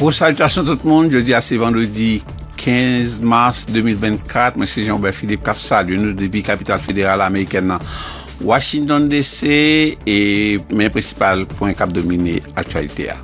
Pro salutation tout le monde, je dis a se vendredi 15 mars 2024, M. Jean-Bernard Philippe Kapsa, Lune de Bi Capital Federal Amerikan na Washington D.C. et mes principales points cap dominés actualité a.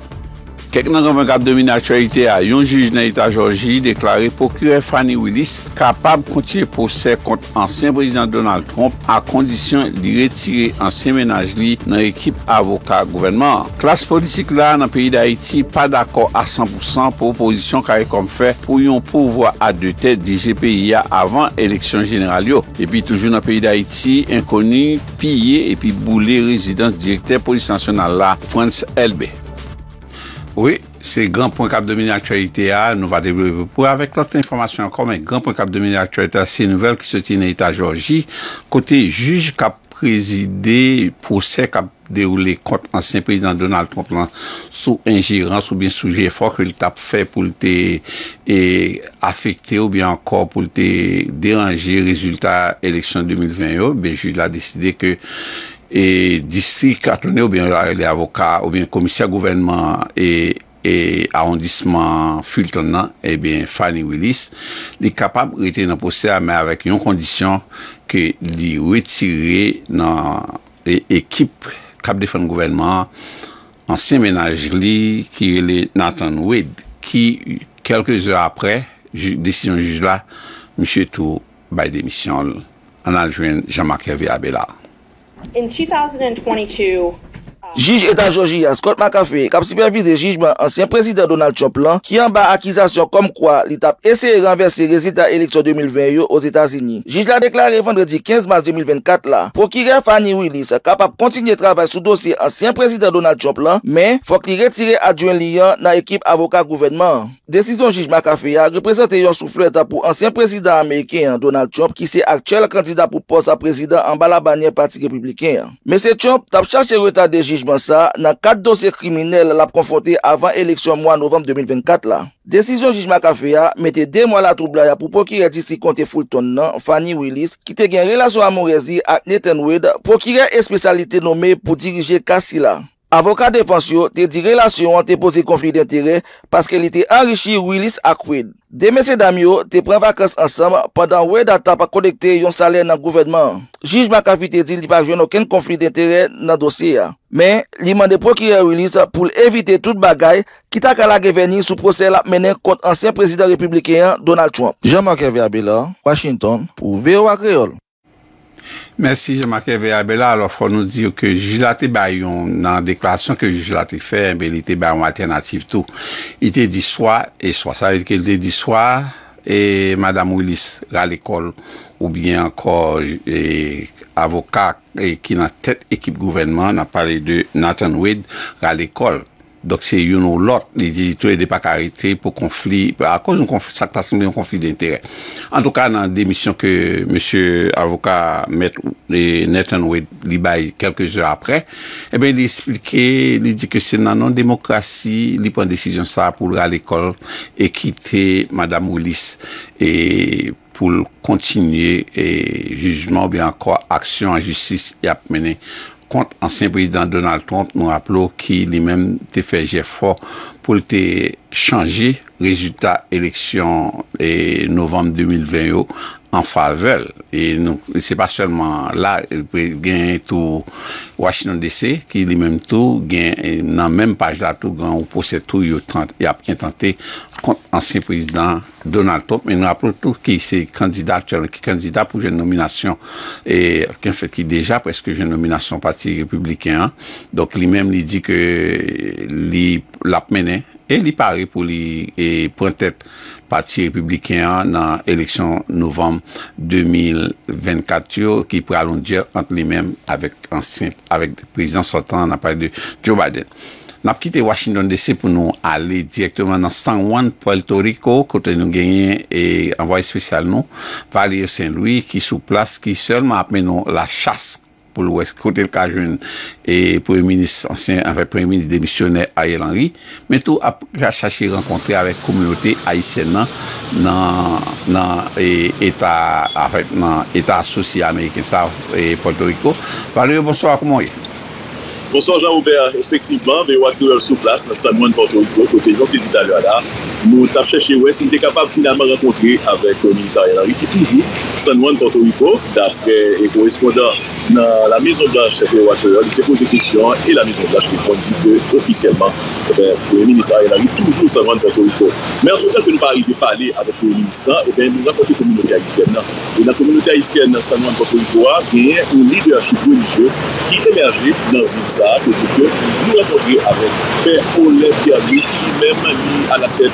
Ek nan 24 demine aktualite a yon juj nan Eta Georgie yi deklare pokyre Fanny Willis kapab konti pou ser kont ansen prezident Donald Trump a kondisyon li retire ansen menaj li nan ekip avoka gouvenman. Klas politik la nan peyi da Haiti pa d'akor a 100% pou oposisyon kare kom fe pou yon pouvo a de tete di GPIA avan eleksyon general yo. Epi toujou nan peyi da Haiti, enkonu, piye epi boule rezidans direkter polis nasyonal la France LB. Oui, c'est grand point 4 de mini-actualité a, nous va développer un peu plus avec l'autre information encore, mais grand point 4 de mini-actualité a, c'est une nouvelle qui se tient à l'état Georgie, côté juge qui a présidé le procès qui a déroulé contre l'ancien président Donald Trump, en tant qu'ingérent, sous l'effort qu'il a fait pour l'affecter ou bien encore pour l'interranger, résultat élection 2021, le juge l'a décidé que, E distri katone oubyen avoka, oubyen komisyak gouvenman E, e aondisman fulton nan, ebyen eh Fanny Willis Li kapab rete nan posè a men avèk yon kondisyon Ke li retire nan e, ekip kap defen gouvenman Anse menaj li ki li natan wèd Ki kelke zè apre, desisyon juj la Mishwe tou bay demisyon anan jwen Jamakia V. Abela in 2022, Jige etan Jojiya, Scott McAfee, kap supervise jigeman ansyen prezident Donald Chopp lan ki an ba akizasyon kom kwa li tap ese renversi rezita elektor 2020 yo o Zetasini. Jige la deklari vendredi 15 mars 2024 la. Prokire Fanny Willis kap ap kontinye travay sou dosye ansyen prezident Donald Chopp lan men fok li retire adjwen liyan nan ekip avoka gouvenman. Desison jige McAfee a represente yon souflou etan pou ansyen prezident Ameriken Donald Chopp ki se akchel kandidat pou post sa prezident an ba la banyen parti republiken. Mese Chopp tap chache reta de jige nan kat dosye kriminelle l ap konfote avan eleksyon mwa novem 2024 la. Desisyon Jijma Kafea mette demwa la troubla ya pou pokire disi konti fulton nan Fanny Willis ki te gen relasyon amorezi ak Nathan Wade pokire espesyalite nome pou dirije Kassila. Avokat defansyon te di relasyon an te pose konflik d'interè paske li te anrichi Willis akwid. Deme se Damio te pren vakans ansam padan wè datan pa konekte yon salè nan gouvedman. Jijman kafi te di li parjou nan ken konflik d'interè nan dosye ya. Men, li mande prokire Willis pou evite tout bagay kita ka la geveni sou proses la menen kont ansen prezident republiken Donald Trump. Jean-Marc-Hervé Abela, Washington, pou Veo Akreol. Mersi, jema ke veyabela, alofon nou diyo ke jujilate bayon nan deklasyon ke jujilate fe, eh beli te bayon maternative tou. Ite di swa, e swa, sa vey di ki ite di swa, e madame Willis ra l'ekol, ou bien anko eh, avoka ki eh, nan tet ekip gouvenman nan pale de Nathan Wade ra l'ekol. Dokse yon ou lot, li di tou e de pa karite pou konflik, pou akouz yon konflik, sakta semen yon konflik de intere. An tou ka nan demisyon ke M. Avoka M. Netanwe li baye kelke zyo apre, e ben li esplike, li di ke se nan nan demokrasi, li pon desijon sa pou lra l'ekol, e kite Madame Oulis, e pou l kontinye, e jujman ou bi anko aksyon an justis yap menen konflik. kont ansen prezident Donald Trump, nou ap lò ki li men te feje fòr pou lte chanji rezultat eleksyon e, novem 2020 yo an favel. E nou, e se pa sèlman la, e, gen tou Washington DC, ki li men tou, gen nan men page la tou, gen ou pou se tou y ap kentante kont ansen prezident Donald Trump, men nou ap loutou ki se kandida pou jen nominasyon, ki an fèti deja, pwèske jen nominasyon pati republikan, donc li men li di ke li lap menè, E li pari pou li e prentet pati republikan nan eleksyon novem 2024 ki pralon djer ant li menm avek president Sotan na pari de Joe Biden. Nap kite Washington DC pou nou ale direktoman nan San Juan, Puerto Rico, kote nou genyen e anvoye spesyal nou, pa li yo Saint Louis ki sou plas ki selman apmen nou la chaske. pou lwes, kote lkajoun e preminis ansyen, anvek preminis demisyonel Ayel Anri, men tou a chache renkontre avek komunote a isen nan nan etat asosye Amerikansav e, e Porto Rico. Valewe, bonso a koumoye. Bonso, Jean-Ober, efektivman, vey wak nou el souplas la sanwen Porto Rico, kote jante di talwe ala. Nou ta chèche wè, sin te kapab finanman rekontre avè kouni euh, Saryanari ki toujou Sanwan Katoipo dakre e korespondan nan la mezondaj chepe wakè, li chèpo jekisyon e la mezondaj ki kondite ofisyèlman kouni Saryanari toujou Sanwan Katoipo. Mè an toujèl ke nou pari de pale avè kouni Saryanari nou rekontre kouni notè Aisyen nan. E nan kouni notè Aisyen nan Sanwan Katoipo genye ou liderachit religyon ki emerje nan vinsa koujou kouni rekontre avè kouni Saryanari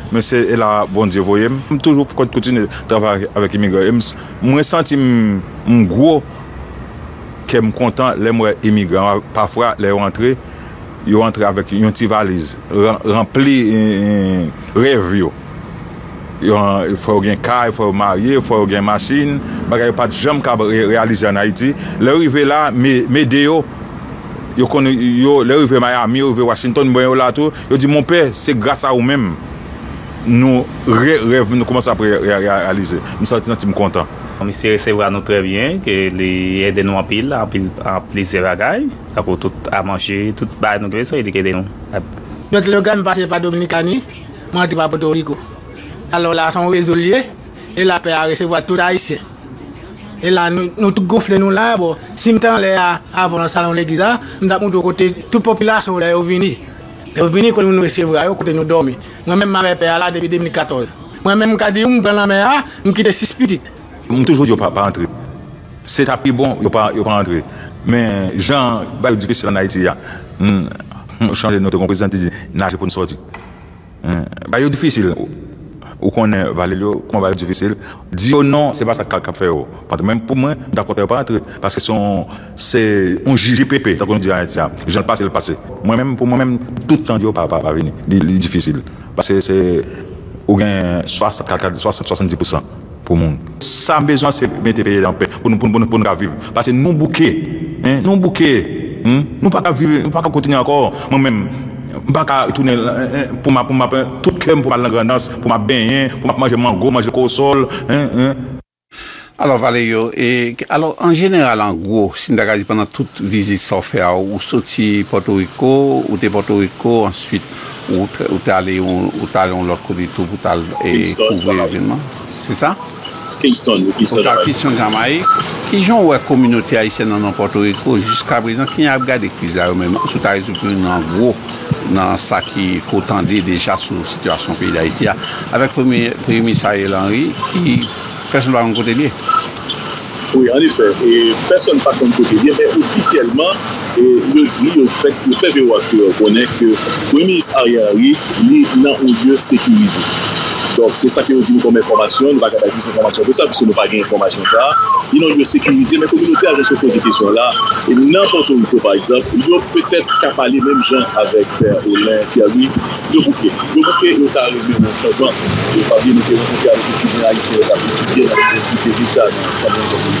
men se e la bondye voyem. Toujou fokot koutine travare avèk imigran. Mwen senti mwen gwo ke mwen kontan lèm wè imigran. Pafwa lè yon antre, yon antre avèk yon ti valiz. Rempli yon eh, rev yo. Yon fò yon gen kaj, fò yon marye, fò yon gen masjin. Bagay yon pati jom kab realize anay ti. Lè yon yon ve la, mè deyo, yon kon yon, lè yon ve maya mi, yon ve Washington, mwen yon la tou. Yon di, mwen pe, se grasa ou menm. Nou re-rev, nou komanse ap re-realize. Moussantina ti m kontan. Moussi resevwa nou trebyen ke li yede nou apil, apil apil se ragay. Apo tout amanshi, tout bar nou greswe, li kede nou. Moussantina mi pase pa Dominikani, mwantipa pa Dorigo. Alo la son rezou liye, e la pe a resevwa tout a isye. E la nou tout gonfle nou la, bo simtan le avon salon le Giza, mdap mdou kote tout populasyon le OVNI. Le venir quand nous recevoir, à nous dormir. Moi-même, ma mère là depuis 2014. Moi-même, quand je suis la mère, je ah, suis quitté six petites. Je suis toujours pas entré. C'est un peu bon, je ne suis pas entré. Mais Jean, c'est bah, difficile en Haïti. Je ah. hum, hum, change de notre représentant, je ne pour une sortie. C'est hum, bah, difficile ou qu'on est Valério, qu'on va être difficile, dire oh non, c'est pas ça qu'a fait. Oh. Parce que même pour moi, d'accord, pas parce que son, c'est un JGPP, donc on dit à ça, je le passe, le passé. Moi-même, pour moi-même, tout le temps, je pas, pas, pas venir. C'est difficile. Parce que c'est, ou gain 60, 70% pour le monde. Ça, besoin, c'est mettre payer dans paix, pour nous, pour nous, pour nous vivre. Parce que nous bouquets, hein, nous bouquets, hein, nous pas qu'à vivre, nous pas continuer encore. Moi-même, pas qu'à tourner, hein, pour ma, pour ma, kem pou ma langanans, pou ma benyen, pou ma manje mango, manje kosol. Alors, Valéyo, e, en général, en gros, si n'y a gadi, pendant tout visite saufère, ou soti Porto Rico, ou te Porto Rico, ensuite, ou te alé, ou te alé, ou te alé, ou te alé, ou te alé, ou te alé, Kingston ou Kingston Gamay ki joun wè kominote a isè nan nan Porto Rico jiska prezant ki nye ap gade krize a yo mè mè. Souta resupren nan vwo nan sa ki kotande deja sou situasyon peyi da iti ya. Awek premisa el anri ki pres lwa mwen kote mè. Oui, en effet, et personne pas compte que c'est bien, mais officiellement, il y a eu du fait, le fait vero acteur, on est que premier ministre a rien à lui, il n'a eu lieu sécurisé. Donc c'est ça qui nous donne comme information, nous va garder une information de ça, parce que nous n'avons pas eu de l'information de ça, il n'a eu lieu sécurisé, mais comme vous le dites, je ne sais pas de l'élection là, et n'importe où, par exemple, il y a peut-être qu'à parler même Jean avec Olympe, il y a lui, le bouquet, le bouquet, le bouquet, le bouquet, le bouquet, le bouquet, le bouquet,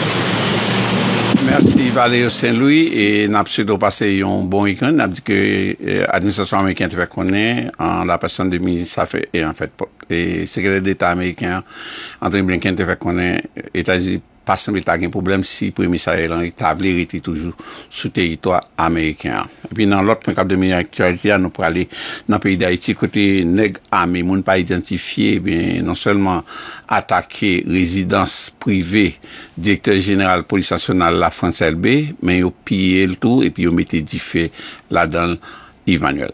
Mersi, Valerio Saint-Louis, e nap soudo pase yon bon ikon, nap di ke euh, administrasyon Amerikyan te vek konen, an la person de Ministre Safi, e en fèt, sekrelet de l'Etat Amerikyan, Anthony Blinken te vek konen, et a zi... Pasan bete agen problem si premissaryen lan etabler ete toujou sou teritoa Amerikyan. Epi nan lot, penkap de menye aktualitya, nou pou ale nan peyi de Haiti, kote neg a, men moun pa identifiye, non selman atake rezidans prive direktor general polisasyonal la France LB, men yo piye l tou, epi yo mette di fe la dan l'Ivanuel.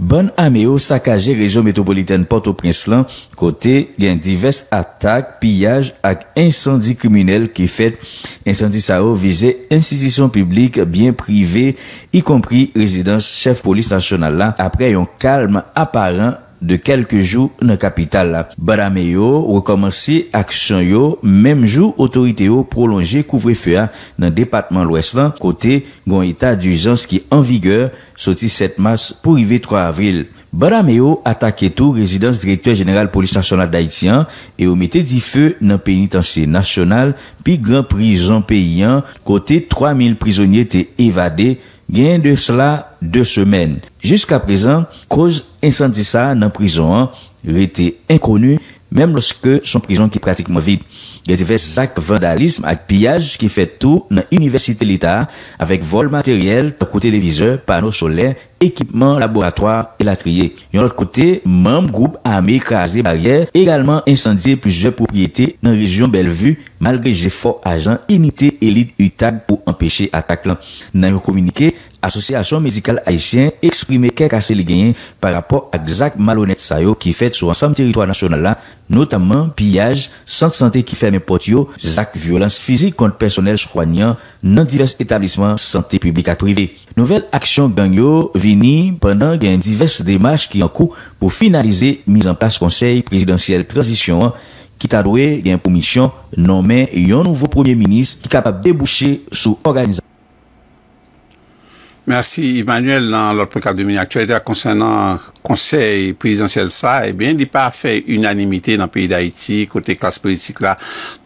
Bon ameo sakaje rejyon metropoliten Port-au-Prinslan, kote gen divers atak, piyaj ak insondi kriminel ki fet insondi sa ou vize insidisyon publik, byen prive, y kompri rezidans chef polis tansyonal la apre yon kalm aparen de kelke jou nan kapital la. Barame yo rekomansi aksyon yo, mem jou otorite yo prolonje kouvre fe a nan departman lwesvan, kote gon etat di wizans ki an vigor, soti 7 mars pou rive 3 avril. Barame yo atake tou rezidans direktor general polis nasyonal da ityan, e omete di fe nan penitansye nasyonal, pi gran prizon pe iyan, kote 3000 prizonye te evade, gen de sla 2 semen. Juska prezan, koz insantisa nan prizon an, vey te inkonu. mèm lòske son prizon ki pratikman vide. Gète fè sak vandalisme ak piyaj ki fè tou nan Université l'État avèk vol materyèl, pokou televizeur, pano solè, ekipman, laboratoire et latriè. Yon lòt kote, mèm groupe a amé krasè barriè, egèlman insandye plizè poupriété nan region Bellevue, malgè jè fòk ajan inité élite utak pou empèche atak lan. Nan yon kouminike, Asosyasyon Medikal Haitien eksprime ke kase li genyen par rapport ak zak malonet sayo ki fet sou ansam teritwa nasyonal la, notaman piyaj, sant sante ki ferme potyo, zak violans fizik kont personel chwanyan nan divers etablisman sante publika prive. Nouvel aksyon ganyo veni penan gen divers demaj ki an kou pou finalize mizan pas konsey presidansyel transisyon an, ki talwe gen komisyon nan men yon nouvo premier minis ki kapap deboucher sou organizasyon. Mersi, Emmanuel, nan lor prekade de mini-aktualite la konsen nan konsey prezidentiel sa, e eh ben di pa fe unanimite nan peyi da Haiti, kote klas politik la,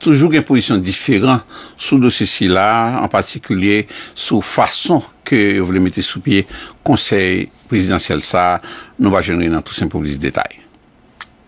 toujou gen posisyon diferan sou do sisi la, an patikulye sou fason ke vle mette sou pie konsey prezidentiel sa, nou va jenre nan tout sempou bliz detay.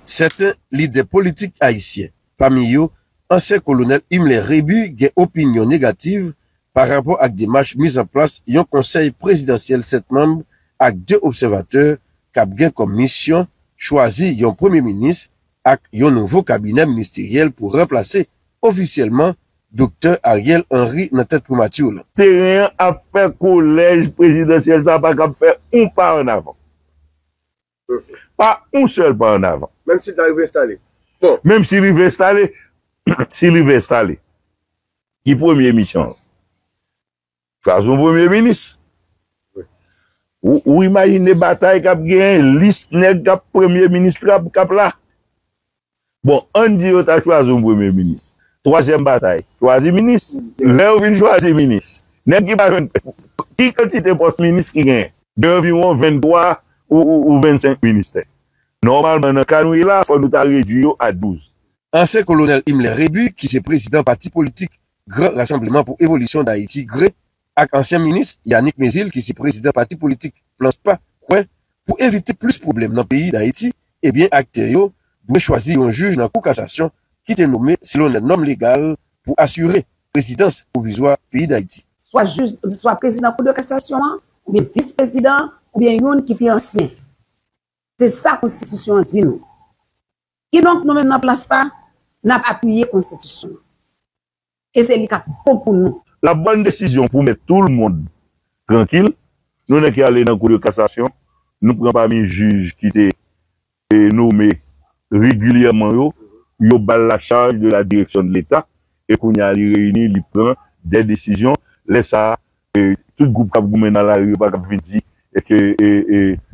Sete, li de politik Haitien. Pamiyo, anse kolonel Imle Rebu gen opinyon negativ, Par rapport ak Dimash mis an plas yon konsey presidansyel setmanb ak de observateur kap gen kom misyon chwazi yon premier minis ak yon nouvo kabinet ministeriel pou replase ofisyelman doktor Ariel Henry nan tet pou Mathieu la. Te reyen ap fèr kolej presidansyel, sa pa kap fèr ou pa an avan. Pa ou sèl pa an avan. Mem si ta yon vest alè. Mem si li vest alè, si li vest alè. Ki premier misyon an. Kwa zon premye minis. Ou imagine batay kap gen, list nen kap premye minis kap la. Bon, an di yo ta chwa zon premye minis. Troasyen batay. Troasyen minis. Len ou ven choasyen minis. Nen ki batay. Ki konti te post minis ki gen. 2,23 ou 25 minis te. Normal men kanou ila, fon nou ta reduyo a 12. Anse kolonel Imle Rebu ki se prezident pati politik Grand Rassemblement pour Evolution d'Haïti Gré ak ansyen minis Yannick Mezil ki si prezident pati politik planse pa kwen, pou evite plus problem nan peyi d'Haïti, ebyen ak teryo, mwen chwazi yon juj nan kou kassasyon ki te nome selon nan norme legal pou asyure prezidans pou vizwa peyi d'Haïti. Soa juj, soa prezident kou de kassasyon an, ou bien vis-prezident, ou bien yon ki pi ansyen. Se sa konstitusyon di nou. Ki donk mwen nan planse pa, nan ap apuye konstitusyon. E se li ka pou bon pou nou. La ban desisyon pou mè tout l moun tranquil, nou nè ki alè nan kou de kassasyon, nou pran pa min juj ki te nou mè regulyèman yo yo bal la chanj de la direksyon de l'Etat, e kou nè alè reyni li pran desisyon, lè sa tout goup kap goumè nan la yu pa kap vinti, e ke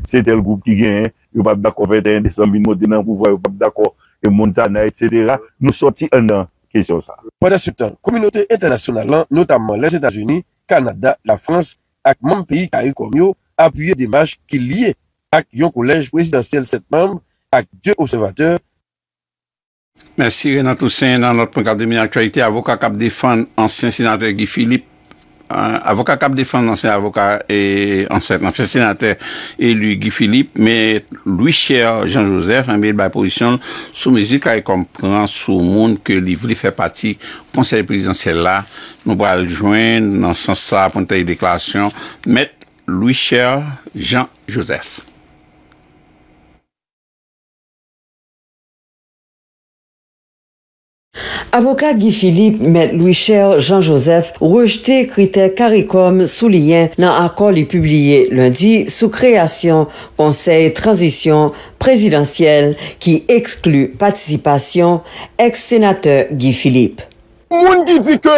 se tel goup ki gen, yu pa dako 21 desan vinmote nan kou vwa, yu pa dako montana, et sètera nou soti anan Po ta sou tan, kominote internasyonalan, notamman lè Sètasouni, Kanada, la Frans, ak moun peyi kari komyo, apuyè dimaj ki liye ak yon kolej presidansyel Sètman, ak dè observatèr. Mèsi Renan Toussaint, nan notpon kade min aktualite avok ak ap defan ansyen sinantè Guy Philippe. Avoka Kab Defans, ansen avoka, ansen ansen senate, elu Guy Philippe, met Louis Cher, Jean-Joseph, amil by position sou mezi ka y kompran sou moun ke li vli fè pati konser presidansel la, nou bral jwen, nan sans sa ponte y deklarasyon, met Louis Cher, Jean-Joseph. Avoka Guy Philippe met Louis Cher, Jean-Joseph, rejete kriter karikom sou liyen nan akol li publiye lundi sou kreasyon konsey transisyon prezidansyel ki eksklu patisipasyon ek senateur Guy Philippe. Moun gi di ke,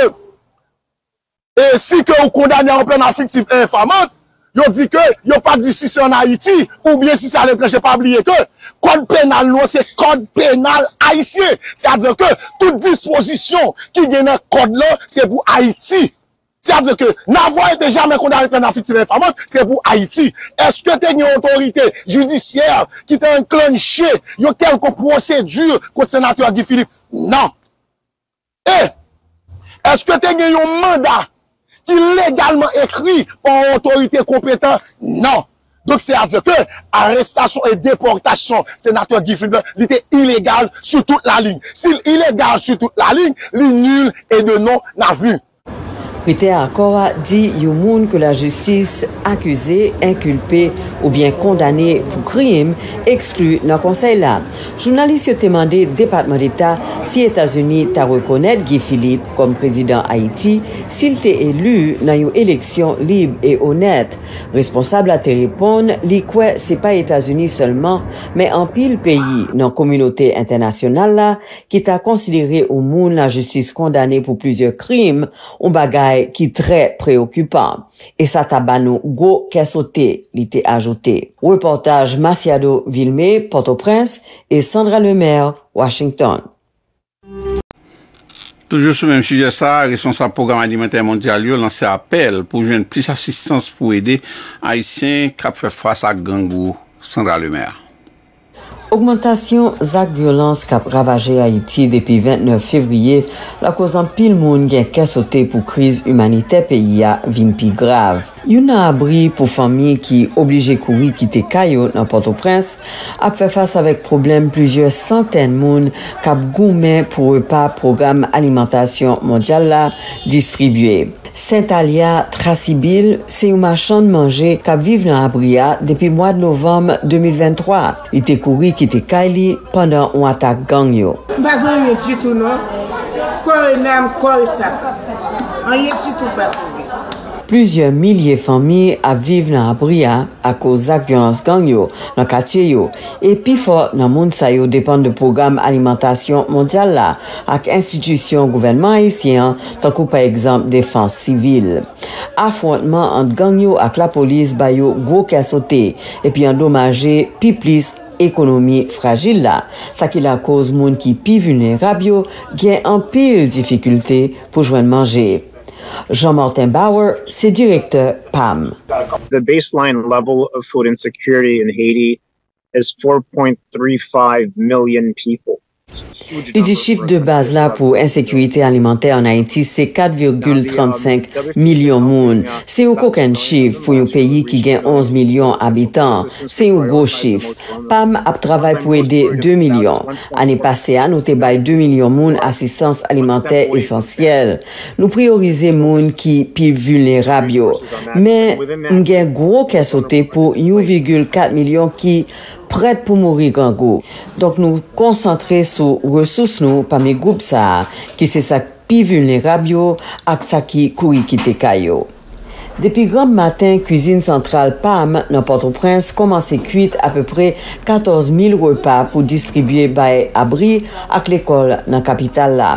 e si ke ou kondanyan ou pen afiktif infamant, yo di ke, yo pa di si se an Haiti, ou bien si sa letre, jè pa abliye ke, kode penal lò, se kode penal Haitien, sa di ke, tout disposition ki genè kode lò, se pou Haiti, sa di ke, n'avoye de jame kondare pen afik tibè faman, se pou Haiti, eske te gne autorite judisier ki te enklon chè, yo tel kon prosedur kote senatou a Guy Philippe, nan, e, eske te gne yon mandat, ki legalman ekri an autorite kompeten nan. Donk se adze ke, arrestasyon e deportasyon senatour Giffenberg, li te ilegal sou tout la ling. Si il ilegal sou tout la ling, li nul e de nan nan vu. krite akora di yon moun ke la justis akuse, inkulpe ou bien kondane pou krim, ekslu nan konsey la. Jounalist yo temande Departement d'Etat si Etasuni ta rekonet Guy Philippe kom prezident Haiti, sil te elu nan yon eleksyon lib e onet. Responsable a te repon, likwe se pa Etasuni seulement men an pil peyi nan komunote internasyonal la, ki ta konsidere yon moun la justis kondane pou plizye krim, ou bagay ki tre preokupan. E sa tabano go kesote li te ajote. Reportaj Masiado Vilme, Port-au-Prince e Sandra Lemaire, Washington. Toujou sou menm suje sa, responsable programme alimenter mondial yo lanse apel pou jwen plis asistans pou ede aisyen kap fe fwa sa gangbo Sandra Lemaire. Augmentasyon zak vyolans kap ravaje Haiti depi 29 fevriye la kozan pil moun gen kesote pou kriz humanite peyi ya vimpi grav. Yon nan abri pou fami ki oblije kouri kite kayo nan Port-au-Prince ap fefas avek problem plizye santen moun kap goumen pou repa program alimentasyon mondial la distribye. Saint-Alia Tracibil se yon machan de manje kap vive nan abria depi mwa de novem 2023. Ite kouri kite kayli pandan ou atak gangyo. Plüzyon milye fami ap viv nan ap ria ak o zak vyolans gangyo nan katyeyo. E pi fort nan moun sayo depan de pougam alimentasyon mondyal la ak institisyon gouvenman aisyen takou pa ekzamp defans sivil. Afwantman ant gangyo ak la polis bayo gwo kesote epi an domaje pi plis ekonomi fragil la. Sakil ak oz moun ki pi vune rabyo gen an pil difikulte pou jwen manje. Jean-Martin Bauer, c'est directeur PAM. The baseline level of food insecurity in Haiti is 4.35 million people. Li di chif de baz la pou ensekwite alimenter an Haiti se 4,35 milyon moun. Se yon koken chif pou yon peyi ki gen 11 milyon abitan, se yon gro chif. PAM ap travay pou ede 2 milyon. An e pase an, ou te bay 2 milyon moun asistans alimenter esensyel. Nou priorize moun ki pi vulnerab yo. Men, m gen gro kesote pou 1,4 milyon ki... prèd pou mouri gangou. Donk nou konsantre sou resous nou pa me goup sa, ki se sak pi vulne rab yo, ak sa ki kou yi kite kay yo. Depi gram matin, kouzine sentral PAM nan Port-au-Prince komanse kuit appepre 14.000 repas pou distribuye baye abri ak lekol nan kapital la.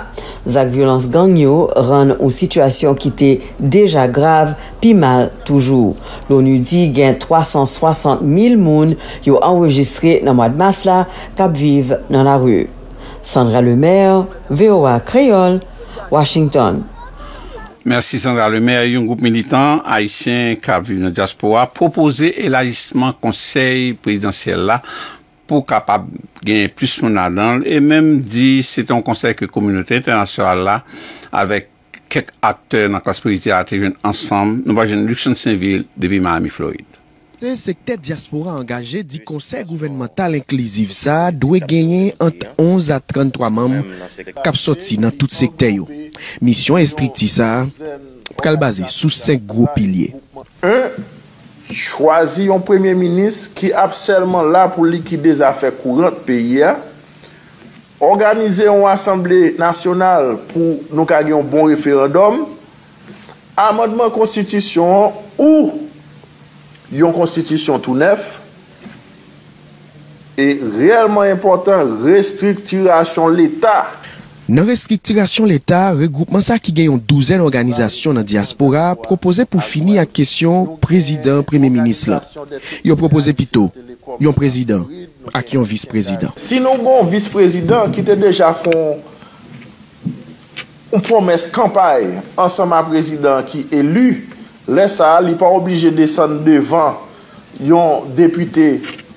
Zak violans gang yo ran ou situasyon ki te deja grav pi mal toujou. Louni di gen 360.000 moun yo anregistre nan mwad mas la kap vive nan la ru. Sandra Lemaire, VOA Kreyol, Washington. Mersi Sandra Lemer, Yung Group Militan, Aisyen, Kab, Vilna, Diaspora. Propose elajistman konsey presidansyel la pou kapab gen plus mon adan. E menm di, se ton konsey ke komunite internasyal la avek kek akteur nan klas presidansyel la te jen ansam, nou bajen Luxon-Saint-Ville, debi Miami-Floride. Se kte diaspora angaje di konser gouvernemental inkleziv sa, dwe genyen ant 11 a 33 mam kapsoti nan tout se kte yo. Misyon estrikti sa pralbaze sou 5 gro pilye. Un, e, chwazi yon premier minis ki apselman la pou likide zafè kou rent peyi ya. Organize yon asemble nasyonal pou nou kage yon bon referedom. Amadman konstitisyon ou yon konstitisyon tout nef e realman important restriktirasyon l'Etat nan restriktirasyon l'Etat regroupeman sa ki gen yon douzen organizasyon nan diaspora propoze pou fini ak kesyon prezident, premi minis la yon propoze pito, yon prezident ak yon visprezident si nou gon visprezident ki te deja fon yon promes kampaye ansama prezident ki elu Le sa, li pa oblige desan devan yon depute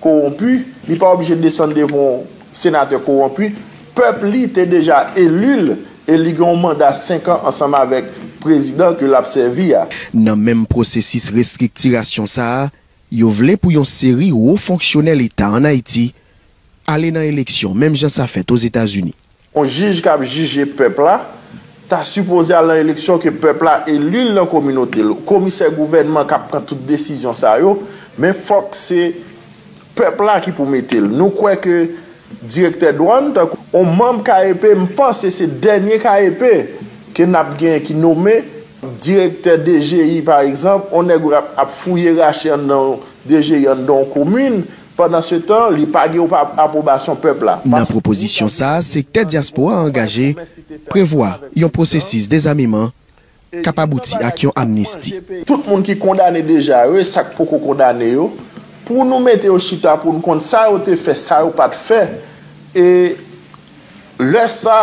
koronpu, li pa oblige desan devan senate koronpu, pep li te deja elul, e li gen manda 5 an ansama vek prezident ke l apsevi ya. Nan menm prosesis restrikti rasyon sa, yo vle pou yon seri ou ou fonksyonel eta an Haiti, ale nan eleksyon menm jan sa fet os Etats-Unis. On jige kap jige pep la, Sa suppose a lan eleksyon ke pepla elil lan kominotil. Komise gouvenman kap pran tout desizyon sa yo. Men fok se pepla ki pou metil. Nou kwe ke direktè dwan tako. On mam karepe mpa se se denye karepe. Ke nap gen ki nomè. Direktè DGI par exemple. On ne gwa ap fouye rachè an dan DGI an dan komin. Pendan se ton li pagi ou apobasyon pepla. Nan proposisyon sa, se kte diaspo a angaje, prevoa yon prosesis dezamiman kapabouti ak yon amnisti. Tout moun ki kondane deja, we sak poko kondane yo, pou nou mette yo chita pou nou kont sa yo te fe, sa yo pat fe, e lè sa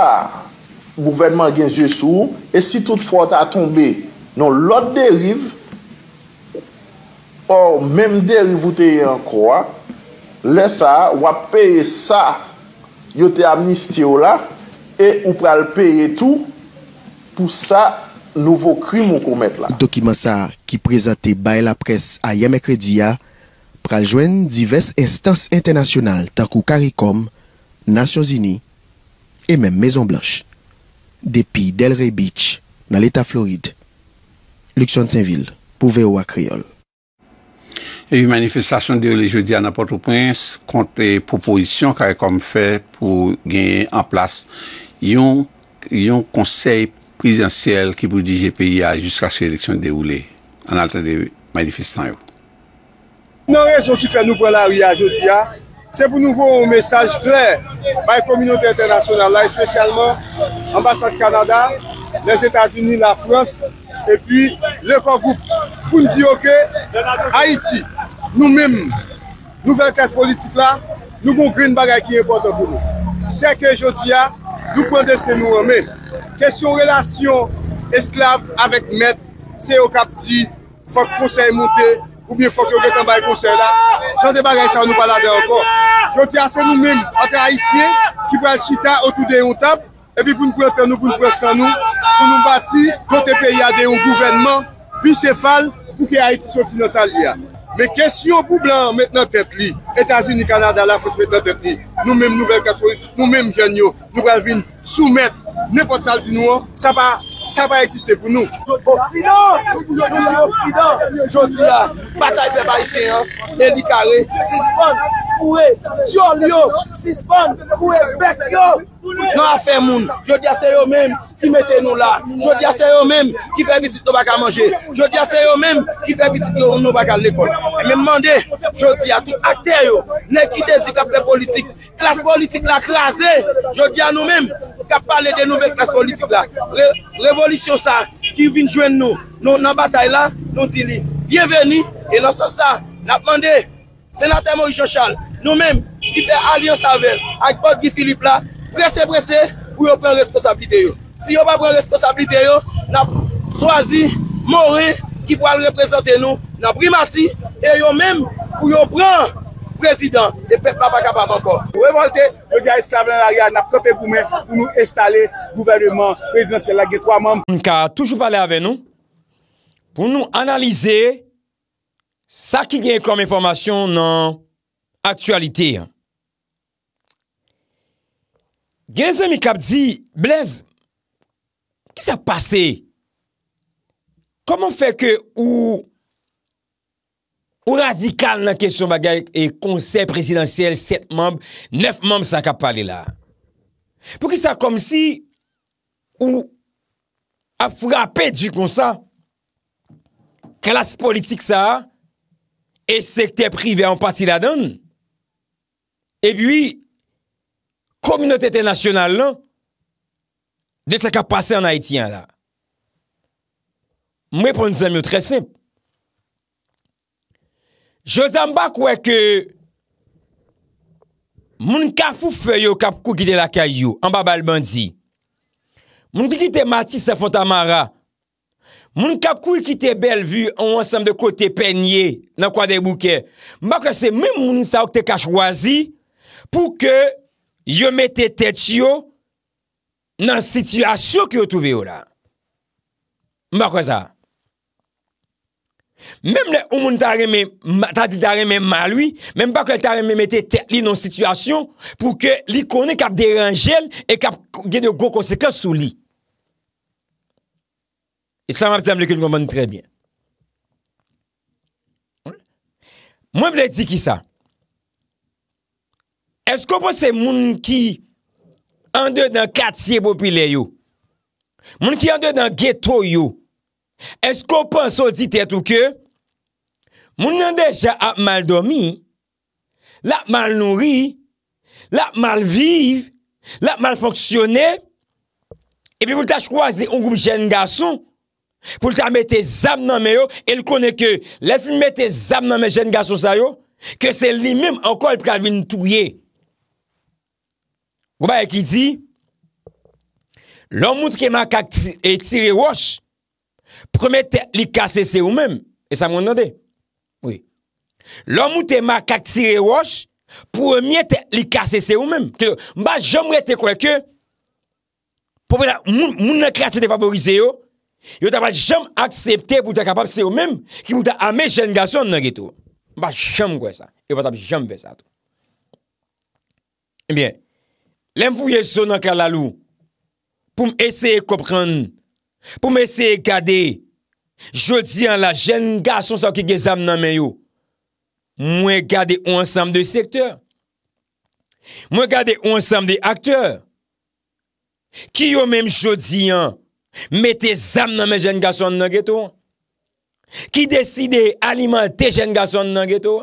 gouvernement gen zye sou, e si tout fote a tombe non lot derive, or mem derive ou te yon kroa, Lesa wap peye sa yote amnistye ou la e ou pral peye tou pou sa nouvo krim ou komet la. Toki Massar ki prezante baye la pres a yeme krediya pral jwen divers instans internasyonal takou Karikom, Nasyon Zini e menm Mezon Blanche. Depi Delray Beach nan l'Eta Floride. Luxon Tsenvil pou Veowa Kriol. Evi wi manifestasyon de oule jodia nan Port-au-Prince kontè proposisyon kare kom fè pou genye an plas. Yon konsey prisensyel ki pou di GPIA jiska se l'eleksyon de oule an altan de manifestasyon yo. Nan reso ki fè nou pou la oule jodia, se pou nouvo un mesaj drè pa e kominyote internasyonan la, espesyalman ambasade Kanada, les Etats-Unis, la France. E pi, le konvouk, pou n di yo ke Haiti, nou mèm, nouvel kles politik la, nouvou green bagay ki importan pou nou. Se ke jodi a, ah, nou pwende se nou wèmè. Kèsyon relasyon esklav avèk mèt, se yo kap ti, fok konsey monte, ou mè fok yo getan bagay konsey la, chante bagay chan nou balade ankon. Jodi a, se nou mèm, atè Haitien, ki bèl chita, otou de yon tap, epi pou nou pou ete nou, pou nou pou ete san nou, pou nou bati kote pe yade yon gouvenman vicefal pou ke Haiti soufine sa liya. Me kesyon pou blan met nan tet li, Etats-Unis, Kanada la fos met nan tet li, nou menm nouvel kast politik, nou menm jen yo, nouvel vin soumet, nepot sa li nou, sa pa, sa pa eksiste pou nou. Oksina, Oksina, Oksina, bata yon beba yon, yon di kare, si spon, fwe, tiyo liyo, si spon, fwe, bet yo, nan afer moun, jodi a seyo menm ki mette nou la, jodi a seyo menm ki febisik nou baka manje, jodi a seyo menm ki febisik nou baka l'ekon e menm mande, jodi a tout akter yo ne kit edi kapè politik klas politik la krasè jodi a nou menm, kap pale de nouvel klas politik la, revolisyon sa ki vin jwen nou, nou nan batay la nou ti li, bienveni e lan son sa, nan pande senatè Mori Chanchal, nou menm ki fe alyon savel, ak pot gi Filip la Prese prese pou yon pren responsabilite yo. Si yon pa pren responsabilite yo, nap swazi mori ki pou al represente nou nan primati e yon menm pou yon pren prezident de Perpapakapapanko. Ou e volte, ou zi a esklaven la riyan nap kope goumen pou nou estale gouverment prezident selage kwa moun. Mk a toujou pale ave nou pou nou analize sa ki gen konme informasyon nan aktualite yon. Genzen mi kap di, Blaise, ki sa pase? Koman fe ke ou ou radikal nan kesyon bagay e konser presidansyel set mamb, nef mamb sa kap pale la? Pou ki sa kom si ou a frapè di konsa klas politik sa e sekte prive an pati la don? E pi ou Komunitete nasyonal lan, de sa ka pase an haitian la. Mwen pou nou zanm yo tresen. Je zanm bak wè ke moun ka fufè yo kap kou ki de lakay yo, an ba balbandzi. Moun di ki te mati se fontamara. Moun kap kou ki te belvu an wansam de kote penye, nan kwa de bouke. Mwen bak wè se mwen moun sa wak te kache wazi pou ke yo mette tet yo nan situasyon ki yo touve yo la. Mba kwa sa. Mem le ou moun ta di dareme malwi, mem pa kwa ta dareme mette tet li nan situasyon, pou ke li konen kap deranjen, e kap gen yo goko sekla sou li. E sa mwen ap zanm le ke l koumane trebyen. Mwen vle di ki sa. Esko pa se moun ki an de dan katye bopile yo? Moun ki an de dan geto yo? Esko pa sou dit eto ke? Moun nan deja ap mal domi, la ap mal nouri, la ap mal viv, la ap mal foksyone, epi pou ta chkwazi un goup jen gason, pou ta mette zab nan me yo, el kone ke let me mette zab nan me jen gason sa yo, ke se li mim anko el pra vin touye. Gouba e ki di, lomout ke ma kak tire wosh, premè te li kase se ou mèm. E sa mwen nade? Oui. Lomout ke ma kak tire wosh, premè te li kase se ou mèm. Mba jom wè te kweke, pou mwen a krate de favorize yo, yo ta pa jom aksepte pou te kapap se ou mèm, ki pou te amè jen gasyon nan geto. Mba jom kwe sa. Yo pa ta jom wè sa. E bie, Lèm pou ye sou nan kalalou pou m eseye kopran, pou m eseye gade jodi an la jen gason sa w ki ge zam nan men yo. Mwen gade onsam de sektor, mwen gade onsam de akter, ki yo menm jodi an mette zam nan men jen gason nan geto. Ki deside alimante jen gason nan geto.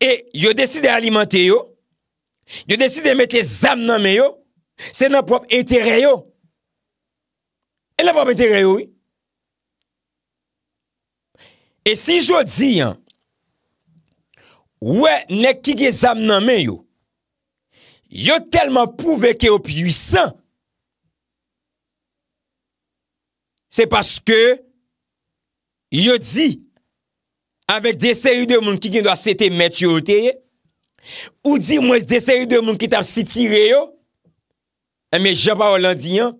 E yo desi de alimante yo, yo desi de mette zam nanme yo, se nan prop etere yo. E nan prop etere yo, oui. E si yo di, wè neki ge zam nanme yo, yo telman pou veke yo pwisan, se paske yo di, avèk dese yu de moun ki gen do a sete met yote ye, ou di mwen dese yu de moun ki tap sitire yo, eme japa ho lan di yan,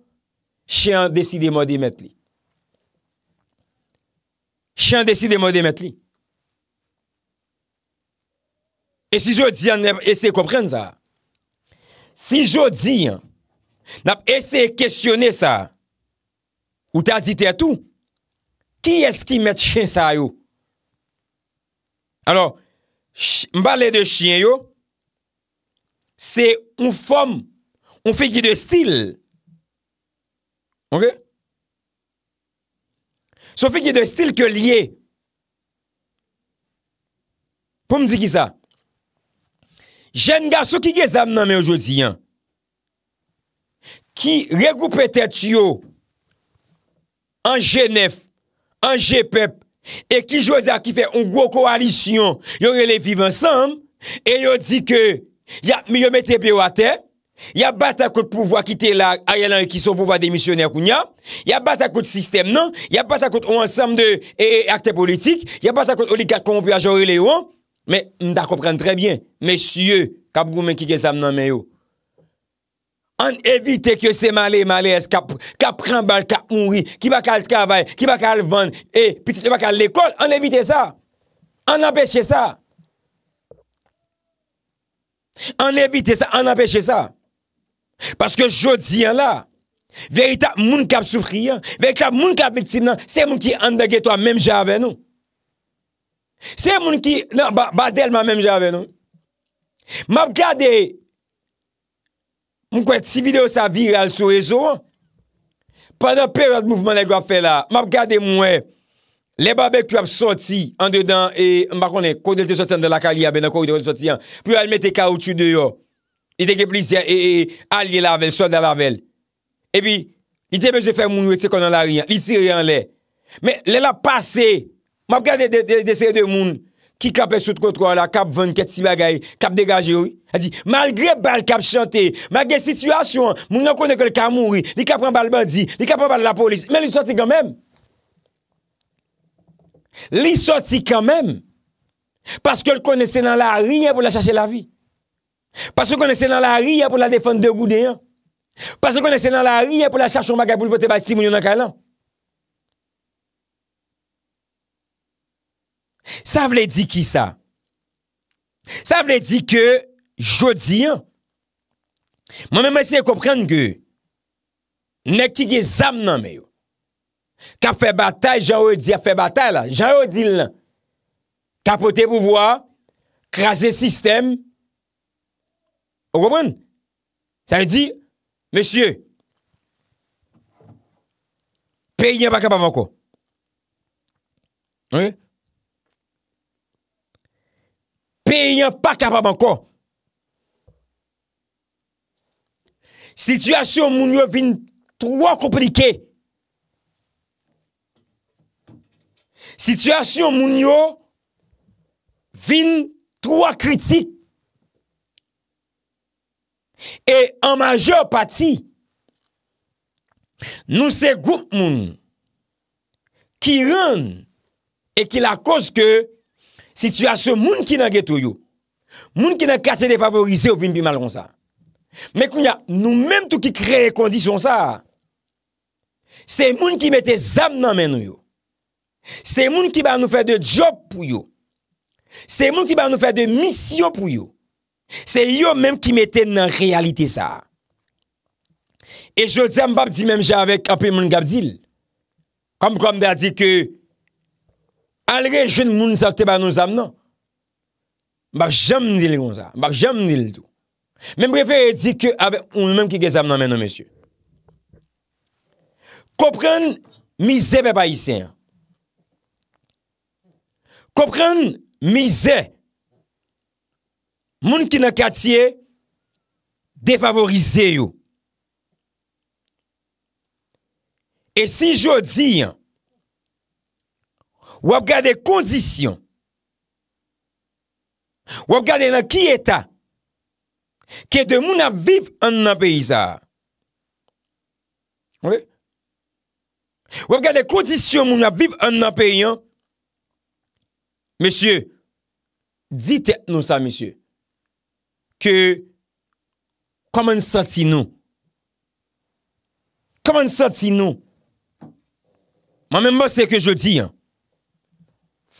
chan deside moun de met li. Chan deside moun de met li. E si jo di yan, ese kompren za. Si jo di yan, nap ese kestyone za, ou ta dite tou, ki eski met chen sa yo? Alors, m'barle de chien yo, se ou fom, ou feki de stil. Ok? So feki de stil ke liye. Pou m'di ki sa? Jen gars sou ki ge zam nan me oujodi yan? Ki regoupe tet yo an jenef, an jepep, E ki jwè zè a ki fè non. un gwo koalisyon, yon yon le viv ansam, e yon di ke, mi yon mette pe ou a te, yon bat akout pouvo akite la a yalan ki son pouvo a demisyonè kou nya, yon bat akout sistem nan, yon bat akout ou ansam de akte politik, yon bat akout oligat konpya jwè yon, me mta komprende trebyen, mesye, kab goun men ki gen sam nan men yo. an evite ke se male male es kap, kap pran bal, kap mouhi, ki bakal travay, ki bakal van, e, pitite bakal lekol, an evite sa. An apèche sa. An evite sa, an apèche sa. Paske jodi an la, verita moun kap soufri an, verita moun kap etib nan, se moun ki andage to a mèm jave nou. Se moun ki, nan, ba del ma mèm jave nou. Mab gade e, Mwen kwen ti video sa viral sou rezo, pandan period mouvman lèk wap fè la, mwen ap gade mwen, lè babèk wap soti an dedan, mwen bakon lè, kou delte soti an de la kalia, mwen an kou delte soti an, pou lè al mette kaoutu de yo, lè deke plis ya, e al ye lavel, sol da lavel, e pi, lè debej de fè moun wè, tse kon an la riyan, lè ti riyan lè, mwen lè la pase, mwen ap gade de sè de moun, mwen ap gade de sè de moun, Ki kape sou tkotwa la, kape vant ket si bagay, kape degaje ou. A di, malgre bal kape chante, malgre situasyon, moun an konde ke l ka mouri, li kape an bal badi, li kape an bal la polis, men li soti kanmem. Li soti kanmem, paske l konese nan la riyan pou la chache la vi. Paske konese nan la riyan pou la defon de gou deyan. Paske konese nan la riyan pou la chache ou magay pou l pote bati moun yon an kalan. Sa vle di ki sa? Sa vle di ke jwadi an? Mwen men mwen se yon kouprenn ge ne ki ge zam nan me yo. Ka fe batay, jan wou di, a fe batay la, jan wou di lan. Kapote pou vwa, krasi sistem, wou kouprenn? Sa yon di, mesye, pe yon baka pavanko. Ouye? pe yon pa kapab anko. Sityasyon moun yo vin troa komplike. Sityasyon moun yo vin troa kriti. E an majo pati, nou se gout moun ki ren e ki la kos ke Situasyon moun ki nan geto yo. Moun ki nan kate defavorize ou vin pi malon sa. Mè kounya, nou mèm tou ki kreye kondisyon sa. Se moun ki mette zam nan men yo. Se moun ki ba nou fe de job pou yo. Se moun ki ba nou fe de misyon pou yo. Se yo mèm ki mette nan realite sa. E jote mbap di mèm javek api moun Gabdil. Kom kom da di ke... Alrej jwen moun sa te ba nou zav nan. Bak jam nil kon sa. Bak jam nil tou. Men brefe e di ke ave un moun ki ge zav nan men nou mesye. Kopren mize pe pa isen. Kopren mize. Moun ki nan katiye. Defavorize yo. E si jwo di yan. Wap gade kondisyon. Wap gade nan ki etan. Kede moun ap viv an nan pey zan. Wap gade kondisyon moun ap viv an nan pey an. Monsye, dite nou sa monsye. Ke, koman santi nou? Koman santi nou? Man men mwen se ke jo di an.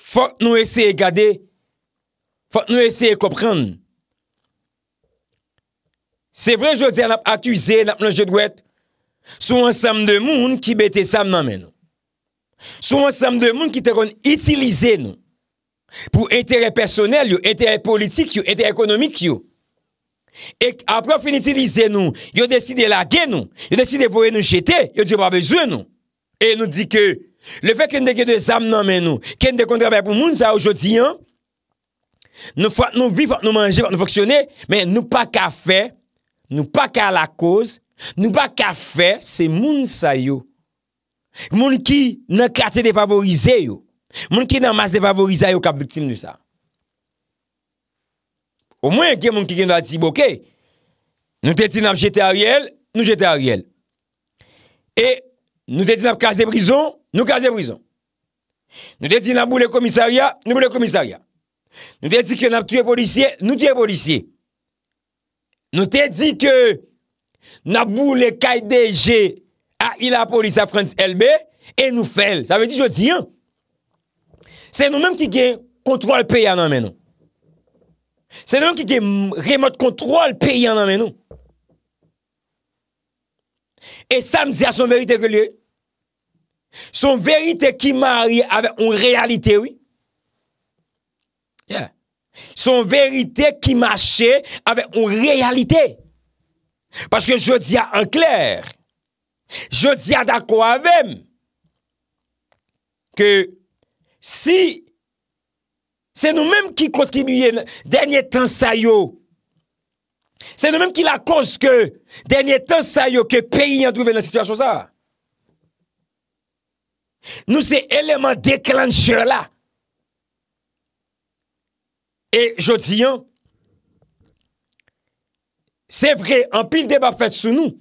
Fok nou eseye gade. Fok nou eseye kopran. Se vre jose an ap akuse, an ap nan jodwet. Sou an sam de moun ki bete sam nan men nou. Sou an sam de moun ki te kon itilize nou. Pou entere personel yo, entere politik yo, entere ekonomik yo. E ap profil itilize nou, yo deside lage nou. Yo deside vore nou chete, yo diwa bezo nou. E nou di ke... Le fe kende gen de zam nan men nou. Kende kontrabe pou moun sa ojotiyan. Nou vif, nou manje, nou foksyone. Men nou pa ka fe. Nou pa ka la koz. Nou pa ka fe. Se moun sa yo. Moun ki nan kate defavorize yo. Moun ki nan mas defavorize yo kap viktim nou sa. Ou mwen gen moun ki gen do a ti boke. Nou te ti nan jete a riel. Nou jete a riel. E moun. Nou te di nap kaze brison, nou kaze brison. Nou te di nap boule komisarya, nou boule komisarya. Nou te di ke nap tue policye, nou tue policye. Nou te di ke nap boule kaideje a ila polisa frans elbe, e nou fel. Sa ve di joti yon. Se nou menm ki gen kontrol peya nan menm. Se nou menm ki gen remot kontrol peya nan menm. E sa m di a son verite ke liye. Son verite ki mari ave on realite, oui. Yeah. Son verite ki mache ave on realite. Paske je di a en kler. Je di a da kwa avem. Ke si se nou menm ki kontimuyen denye tan sayo. Se nou menm ki la kos ke denye tan sayo ke peyi yon drouven la situasyon sa. Nou se eleman deklan che la. E jodi yon, se vre, an pil debap fet sou nou.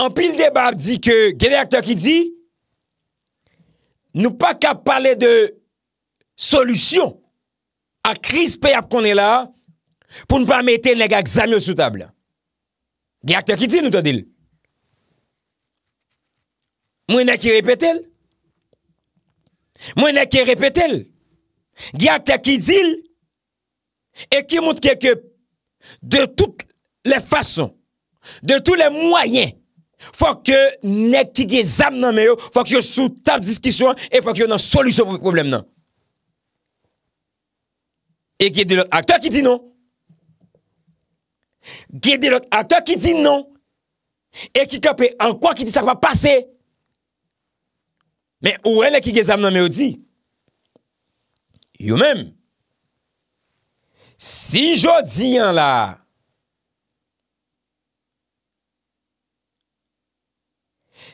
An pil debap di ke geni akter ki di, nou pa ka pale de solusyon a kris pey ap konen la, Poun pa metel neg aksam yo sou tab la. Gya akte ki di nou ta dil. Mwen a ki repete el. Mwen a ki repete el. Gya akte ki di el. E ki moun te keke. De tout le fason. De tout le mwayen. Fok yo neg ki ge zam nan me yo. Fok yo sou tab diskisyon. E fok yo nan solusyon pou problem nan. E ki de lout. Akte ki di nou. Fok yo nan solusyon pou problem nan. Gye de lot akwa ki di non E ki kape an kwa ki di sa kwa pase Men ou el e ki ge zam nan me ou di You men Si jo di an la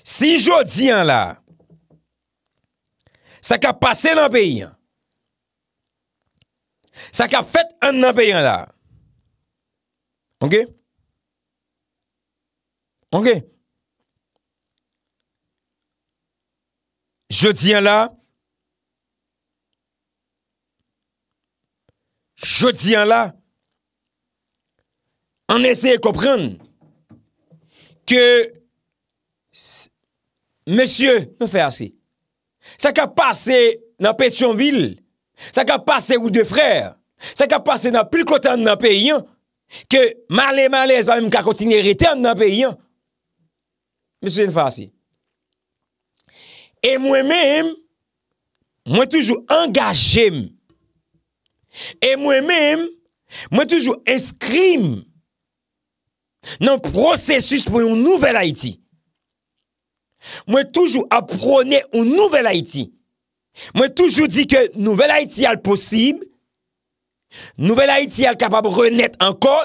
Si jo di an la Sa ka pase nan peyi an Sa ka fet an nan peyi an la Ok? Ok? Je ti an la, je ti an la, an ese kopren ke monsye, me fè ase, sa ka pase nan pet yon vil, sa ka pase ou de frèr, sa ka pase nan plikotan nan pe yon, Ke male-malez pa mwen ka kontinierite an nan peyi an. Mwen soujen fasi. E mwen men, mwen toujou angaje mwen. E mwen men, mwen toujou eskrim nan prosesus pou nouvel Haiti. Mwen toujou aprone ou nouvel Haiti. Mwen toujou di ke nouvel Haiti al posib. Mwen toujou. Nouvelle Haïti est capable de renaître encore.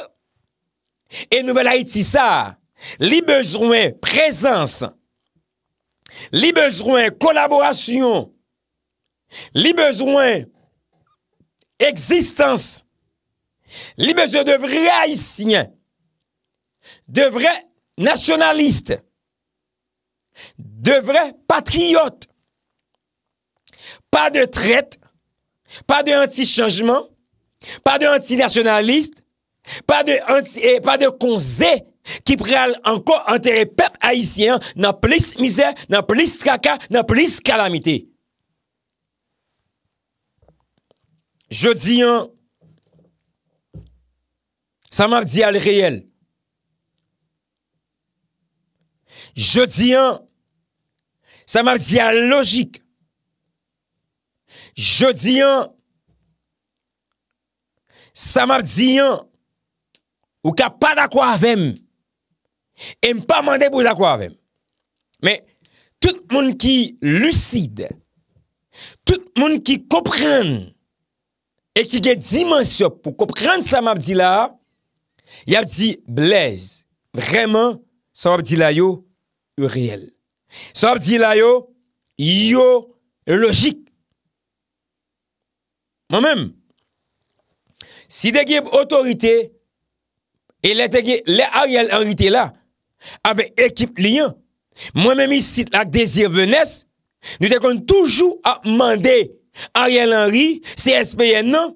Et Nouvelle Haïti, ça, les besoins présence, les besoins collaboration, les besoins existence, les besoins de vrais haïtiens, de vrais nationalistes, de vrais patriotes. Pas de traite, pas de anti-changement, pa de antinasyonalist pa de konze ki preal anko anterre pep aisyen nan plis mizer, nan plis kaka nan plis kalamite jodi an sa map di al reyel jodi an sa map di al logik jodi an sa map di yon, ou ka pa da kwa avèm, em pa mandè pou da kwa avèm. Men, tout moun ki lucide, tout moun ki kopren, e ki gen dimensyon pou kopren sa map di la, ya di blaze. Vremen, sa map di la yo, yon riel. Sa map di la yo, yo logik. Mwen mèm, Si degyeb otorite, e le ariel anrite la, ave ekip liyan, mwen mimi sit ak dezir venes, nou dekon toujou ap mande ariel anri, CSPN nan,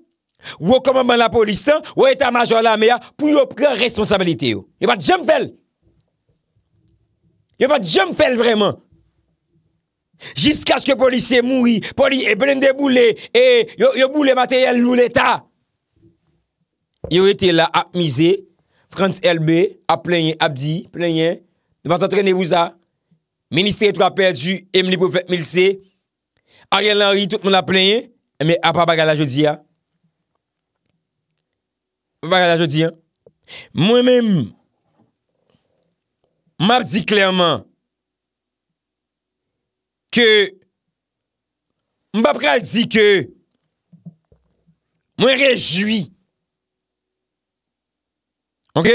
ou koman ban la polistan, ou etan major la mea, pou yo pren responsabilite yo. Yo va djem fel. Yo va djem fel vreman. Jiska chke polisye moui, poli e bren de boule, e yo boule materyal loul etan, yon ete la ap mize, Frans LB, ap plenye, ap di, plenye, ne patatrenye vouza, Ministre Trois Perdu, Emelie Poufette Milsé, Ariel Henry, tout moun ap plenye, eme ap ap bagala jodi ya. Ap bagala jodi ya. Mwen men, mwen ap di klerman, ke, mwen ap pral di ke, mwen rejoui, Ok,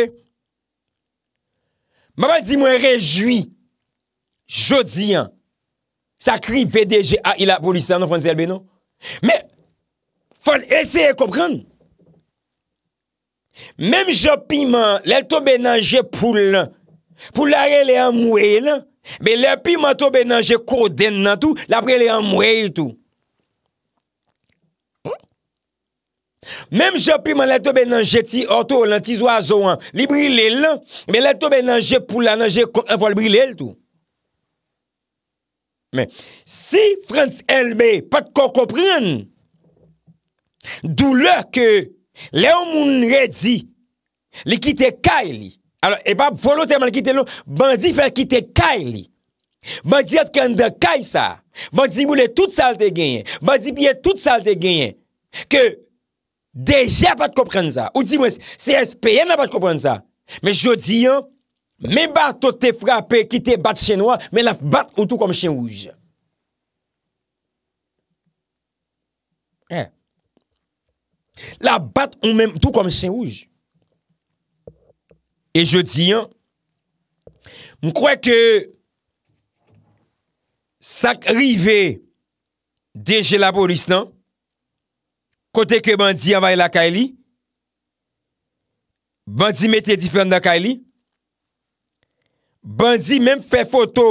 mwen pa di mwen rejoui, jodi an, sa kri vedeje a ila polisan nou fwansi elbe nou, men fwansi else e kopran, menm jopi man lel tobe nanje pou la, pou la re le anmouye la, men lel pi man tobe nanje koden nan tou, la pre le anmouye tou. Mem jopi man lato be nan jeti orto lan tiz wazo an, li bril el lan, be lato be nan jet pou lan nan jet kon an fwa li bril el tou. Men, si Frans Elbe pat kon kopren, dou lak ke le omoun re di li kite kaili, alo e bab folo te man kite lou, bandi fel kite kaili, bandi at kanda kail sa, bandi mou le tout salte genyen, bandi pye tout salte genyen, ke Deja bat komprenza. Ou di mwen CSPN na bat komprenza. Men jodi an, men bat to te frape, ki te bat chenwa, men la bat ou tou kom chenwouj. Eh. La bat ou men tou kom chenwouj. E jodi an, m kwe ke sak rive deje laboris nan, Kote ke bandi yon va yon lakay li. Bandi mette di fen lakay li. Bandi menm fè foto.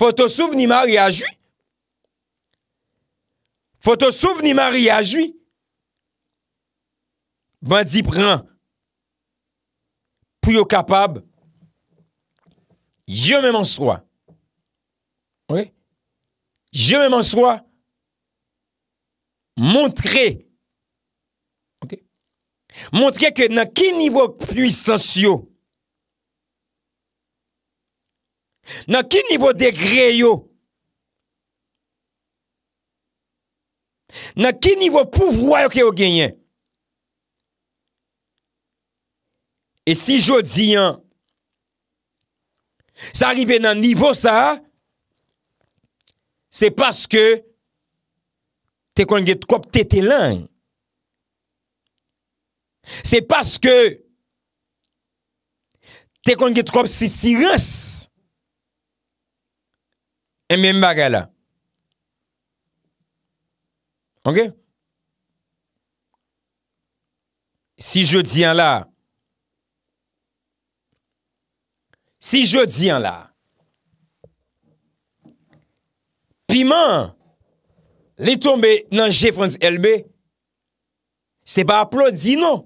Foto souv ni mari yon jwi. Foto souv ni mari yon jwi. Bandi pren. Pou yon kapab. Je menm an swa. Oui. Je menm an swa. Montre. Montre ke nan ki nivou pwisasyon. Nan ki nivou degreyon. Nan ki nivou pouvroyon ke o genyen. E si jodi an, sa arrive nan nivou sa, sa, se paske te kon ge tkop tete lan. Se paske, te kon ge tkop si siras, e men bagala. Ok? Si jo diyan la, si jo diyan la, piman, li tombe nan che Frans Elbe, se pa aplodi nou,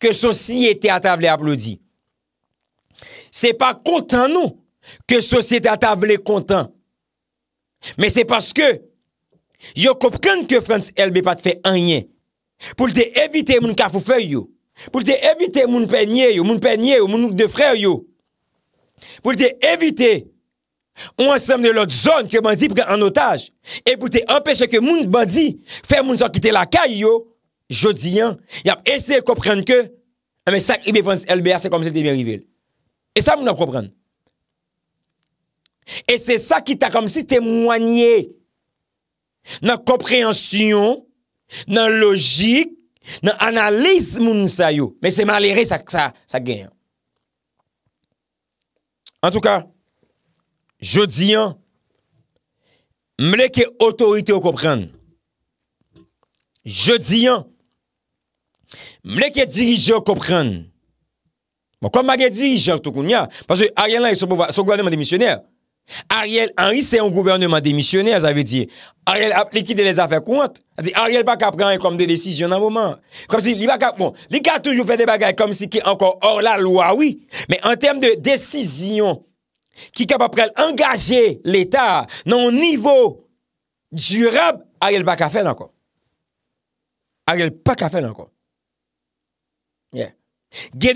ke sosye te atavle aplodi. Se pa kontan nou, ke sosye te atavle kontan. Men se paske, yo kopkan ke Frans Elbe pat fe anyen, pou lte evite moun kafoufe yo, pou lte evite moun penye yo, moun penye yo, moun nouk de freyo yo, pou lte evite yo, Ou ansem de lot zon ke bandi pren an otaj. E pou te empèche ke moun bandi fè moun zon ki te lakay yo, jodi an, yap ese kopren ke, ame sak ibe fons LBR se komse te bi enrivel. E sa moun ap kopren. E se sa ki ta komse temwanyè nan koprensyon, nan logik, nan analiz moun sa yo. Men se malere sa gen. An tou ka, Je diyan, mleke otorite yo kopran. Je diyan, mleke dirijan yo kopran. Bon, kom mage dirijan yo toukoun ya, paswe Ariel la yon sou gouvernement demisyonel. Ariel, Henri, se yon gouvernement demisyonel, zave diye, Ariel aplikide les afekwant. Ariel baka pran yon kom de desisyon nan mouman. Kom si li baka, bon, li ka toujou fete bagay kom si ki ankon or la lwa, oui. Men en tem de desisyon, Ki kap aprel angaje l'Etat nan yon nivou durab, a yon baka fè nan kon. A yon baka fè nan kon. Yeah. Ge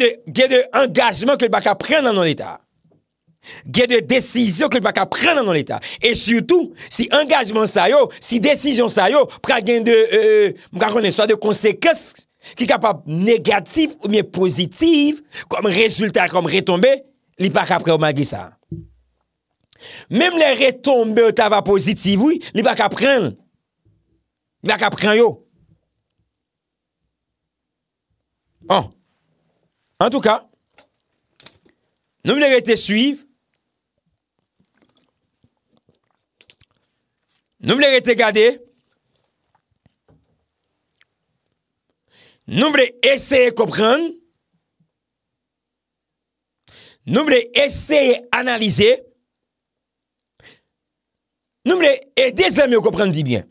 de engajman ke l'baka pren nan yon Eta. Ge de desisyon ke l'baka pren nan yon Eta. Et surtout, si engajman sa yo, si desisyon sa yo, pra gen de euh, konsekens ki kap ap negatif ou mye pozitif kom rezultat kom retombe, li baka pre ou magi sa an. Mem le retombe ta va pozitiv, li bak apren yo. En tou ka, nou vle rete suiv, nou vle rete gade, nou vle eseye kopren, nou vle eseye analize, Nou vle edè zèm yo kopren pi byen.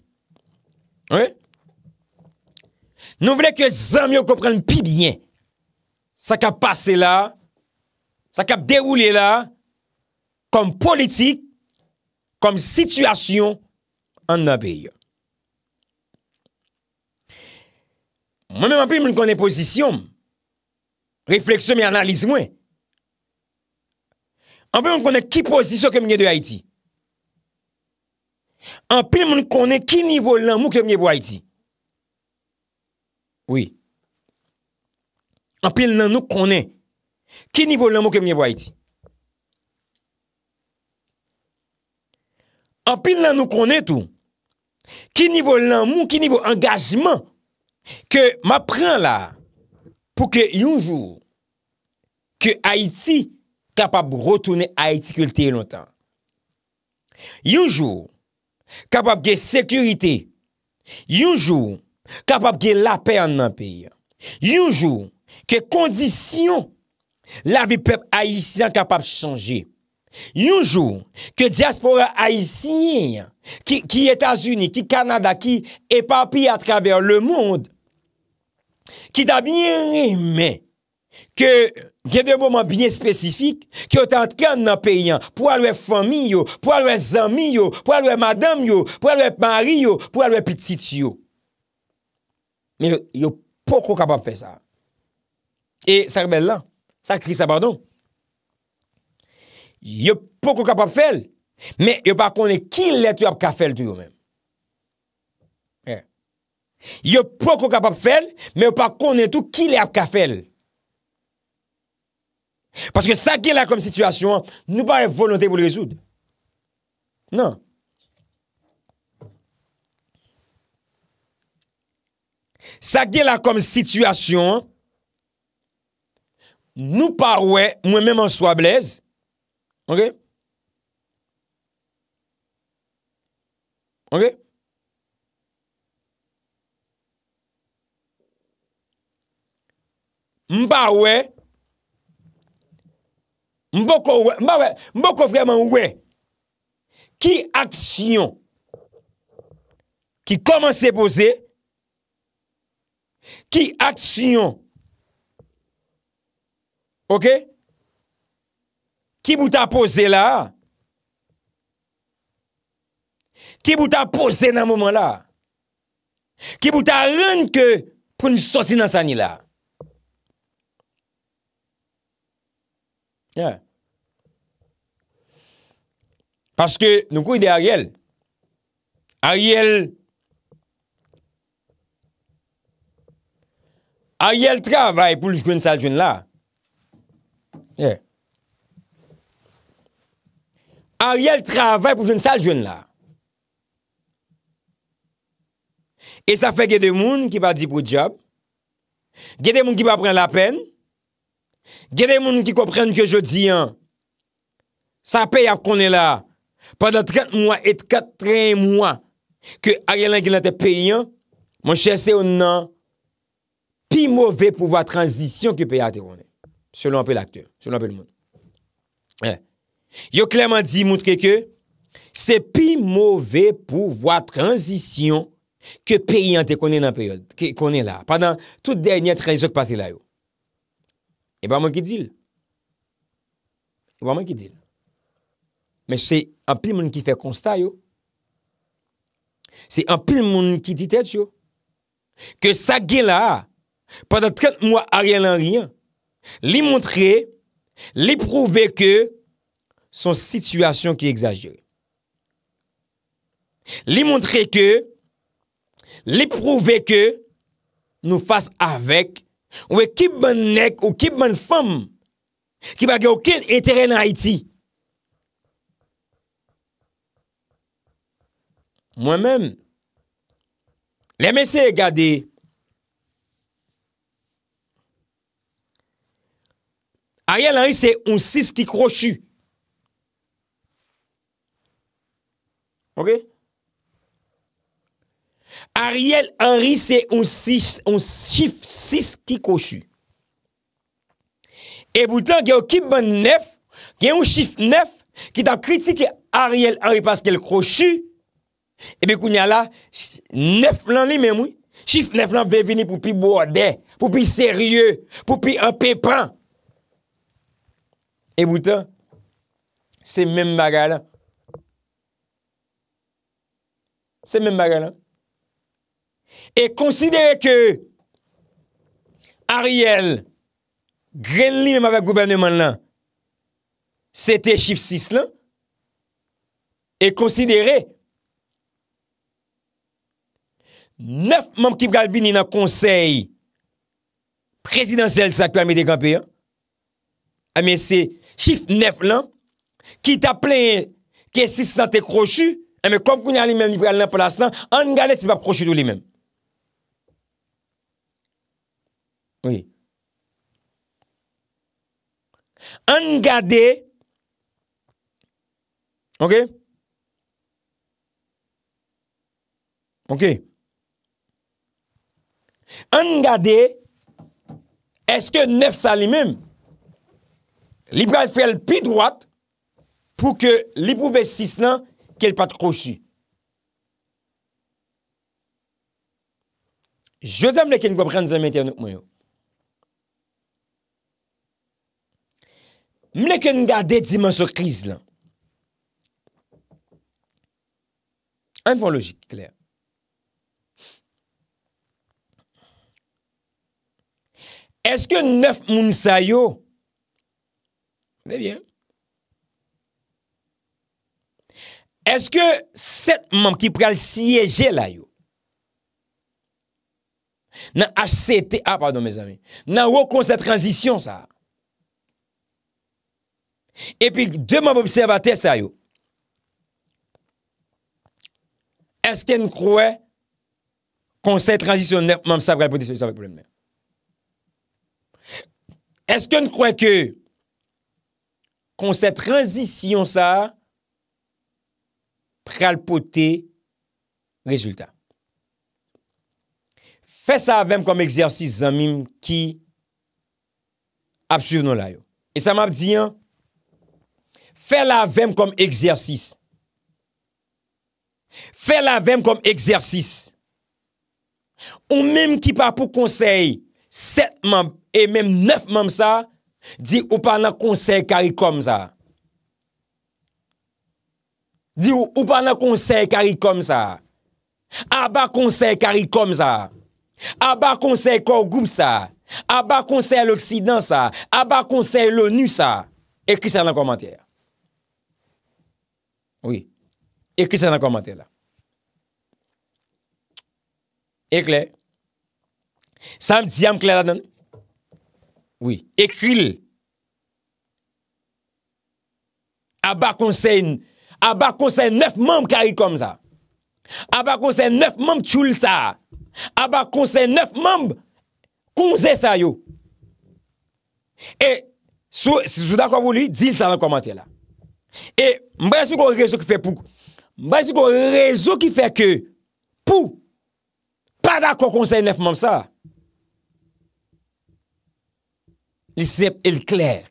Ouè? Nou vle ke zèm yo kopren pi byen. Sa ka pase la, sa ka deroule la, kom politik, kom situasyon, an apè yo. Mwen mè mè pè moun konè posisyon, refleksyon mè analiz mwen. An pè mè mè konè ki posisyon ke mwen yè de Haïti? Anpil moun konen ki nivou lan moun kem nye bo Haiti. Oui. Anpil lan nou konen ki nivou lan moun kem nye bo Haiti. Anpil lan nou konen tou ki nivou lan moun, ki nivou engajman ke m apren la pou ke yonjou ke Haiti kapab rotounen Haiti kulti e lontan. Yonjou kapap ge sekurite, yonjou, kapap ge la pe an nan pe, yonjou, ke kondisyon, la vi pepe Haitian kapap chanje, yonjou, ke diaspora Haitian, ki Etasuni, ki Kanada, ki Epapi a traver le moun, ki ta bin reme, ke... Gen de bon man binye spesifik ki yo tant kan nan peyan pou alwe fwami yo, pou alwe zami yo, pou alwe madame yo, pou alwe mari yo, pou alwe pititi yo. Men yo pou kou kapap fe sa. E sa rebel lan, sa kris abardon. Yo pou kou kapap fel, men yo pa kone ki lè tou ap kafel tou yo men. Yo pou kou kapap fel, men yo pa kone tou ki lè ap kafel tou yo men. Paske sa ki la kom situasyon, nou pa re volante bol rezoud. Nan. Sa ki la kom situasyon, nou pa we, mwen menman swa blaze, mwenke, mwenke, mwenke, mwenke, Mboko wè. Mboko vreman wè. Ki aksyon ki koman se pose ki aksyon OK? Ki bouta pose la Ki bouta pose nan mouman la Ki bouta renke pou nisoti nan sani la Ya. Paske nou kou ide Ariel. Ariel. Ariel travay pou joun sal joun la. Ya. Ariel travay pou joun sal joun la. E sa fe gède moun ki pa di pou job. Gède moun ki pa pren la pen. Ya. Gede moun ki komprenn ke jodi an, sa pey ap konen la, padan 30 moun et 40 moun ke a genan genan te pey an, moun chese ou nan pi mouve pou vwa transisyon ke pey ati konen, selon apel akte, selon apel moun. Yo kleman di moutre ke, se pi mouve pou vwa transisyon ke pey an te konen nan pey an, konen la, padan tout denye transisyon ki pase la yo. E pa mwen ki dil. E pa mwen ki dil. Men se anpil mwen ki fe konsta yo. Se anpil mwen ki ditet yo. Ke sa gela, pa da 30 mwen a riyan lan riyan, li montre, li prouve ke, son situasyon ki exagere. Li montre ke, li prouve ke, nou fase avek, Ou e kip man nek ou kip man fom ki pa ge ou ken etere nan Haiti. Mwen men, lè mè se e gade, a rè lanri se on sis ki krochu. Ok? Ok? Ariel Henry se yon sif 6 ki koshu. E boutan, gen yon kipman 9, gen yon sif 9, ki tan kritike Ariel Henry paske l koshu, e pe kou nye la, 9 lan li menmou, sif 9 lan ven vini pou pi bwa de, pou pi serye, pou pi an pe pran. E boutan, se menm baga lan. Se menm baga lan. E konsidere ke Ariel gren li mèm avèk gouvernement lan, se te chif 6 lan, e konsidere 9 mèm kip galvi ni nan konsey prezidansel sa akpè a mè dekampè ya, a mè se chif 9 lan, ki ta plè kè 6 nan te krochu, a mè kom kouni a li mèm li pral nan palas lan, an gale se pa krochu tou li mèm. Oui. Angade Ok. Ok. Angade eske nef sa li mem li pre fèl pi doat pou ke li pou ve sis nan kel pat koushi. Josèm le ken kwa pren zemete anouk mwen yo. Mleke nou gade di man sou kriz lan? An fon logik, kler. Eske neuf moun sa yo? Debyen. Eske set moun ki pral siye jel la yo? Nan HCTA, pardon mes amin. Nan wakon sa transisyon sa. Epi, deman pou observate sa yo. Eske nou kouè kon se transisyon mam sa pralpote se yon sa vek probleme men. Eske nou kouè ke kon se transisyon sa pralpote rezultat. Fè sa avèm kon mèxersi zanmim ki ap suyoun nou la yo. E sa map diyan Fè la vèm kom egzersis. Fè la vèm kom egzersis. Ou mèm ki pa pou konsey set mèm e mèm nef mèm sa, di ou pa nan konsey kari kom sa. Di ou pa nan konsey kari kom sa. A ba konsey kari kom sa. A ba konsey korgoum sa. A ba konsey l'Oksidans sa. A ba konsey l'ONU sa. Ekri sa nan komantèr. Oui, ekri sa nan komante la. Ekle. Sa m diyam kle la nan... Oui, ekri l. Aba konsey neuf mamb kari kom sa. Aba konsey neuf mamb choul sa. Aba konsey neuf mamb konze sa yo. E, sou dako vouli, di l sa nan komante la. E, sou dako vouli, di l sa nan komante la. E mbaya si kon rezo ki fe pou, mbaya si kon rezo ki fe ke pou, pa da kon konsey nef mom sa, li sep el kler,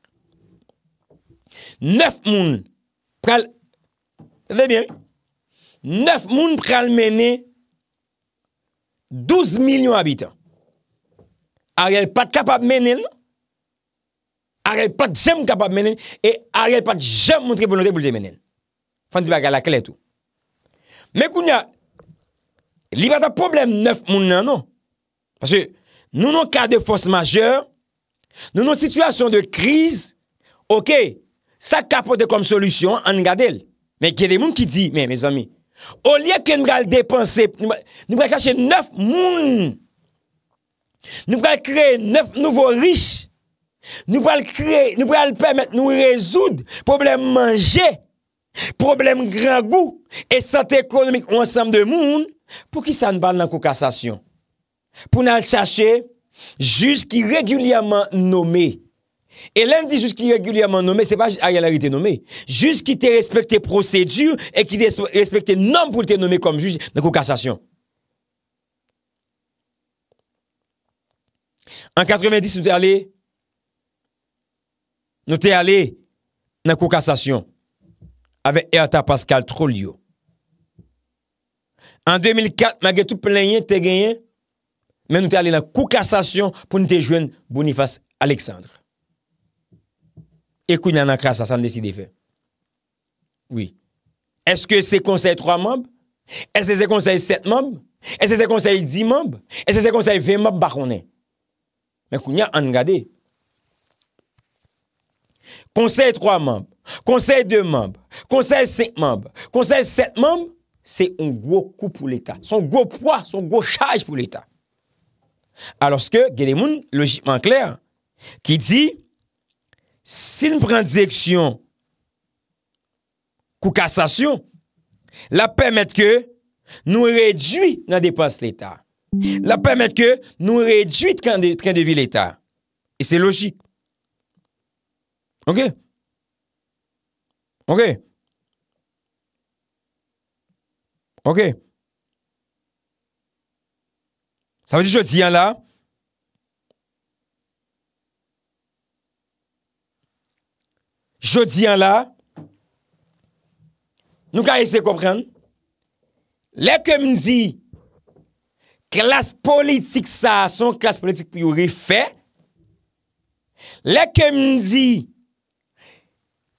nef moun pral, ve bien, nef moun pral mene 12 milyon abitan, a ye pat kapap mene lò. arel pat jem kapab menen, e arel pat jem moun trivolo de boule menen. Fanti baga la kele tou. Mè kou nya, li ba ta problem nef moun nan nou. Pase, nou nou ka de fos majeur, nou nou situasyon de kriz, ok, sa kapote kom solusyon an gade l. Mè kye de moun ki di, mè mè zami, o liye ke nou ga depanse, nou ga kache nef moun, nou ga kre nef nouvo riche, Nous pouvons créer, nous pouvons permettre, nous résoudre problème manger, problème grand goût et santé économique ensemble de monde. Pour qui ça ne parle dans la cassation? Pour nous chercher juge qui régulièrement nommé. Et l'un dit juste qui régulièrement nommé, c'est pas Ariel Henry nommé. juste qui te respecté procédure et qui respecte respecté pour être nommé comme juge dans la cassation. En 90, nous allez Nou te ale nan koukassasyon ave Erta Pascal Trollio. An 2004, magwe tout plenye te genye, men nou te ale nan koukassasyon pou nou te jwen Boniface Alexandre. Ekoun nan koukassasyon deside fe. Oui. Eske se konseye 3 mob? Eske se konseye 7 mob? Eske se konseye 10 mob? Eske se konseye 20 mob bakone? Men kounya an gadey. Konseil 3 memb, konseil 2 memb, konseil 7 memb, konseil 7 memb, se yon gwo kou pou l'Etat. Son gwo pwa, son gwo chaj pou l'Etat. Alorske, Gede Moun logikman kler, ki di, si yon pren diseksyon kou kassasyon, la pemet ke nou rejwi nan depas l'Etat. La pemet ke nou rejwi nan depas l'Etat. E se logik. Ok. Ok. Ok. Ok. Sa vè di jodi an la. Jodi an la. Nou ka ese kompren. Lè kem di klas politik sa, son klas politik pou yore fe. Lè kem di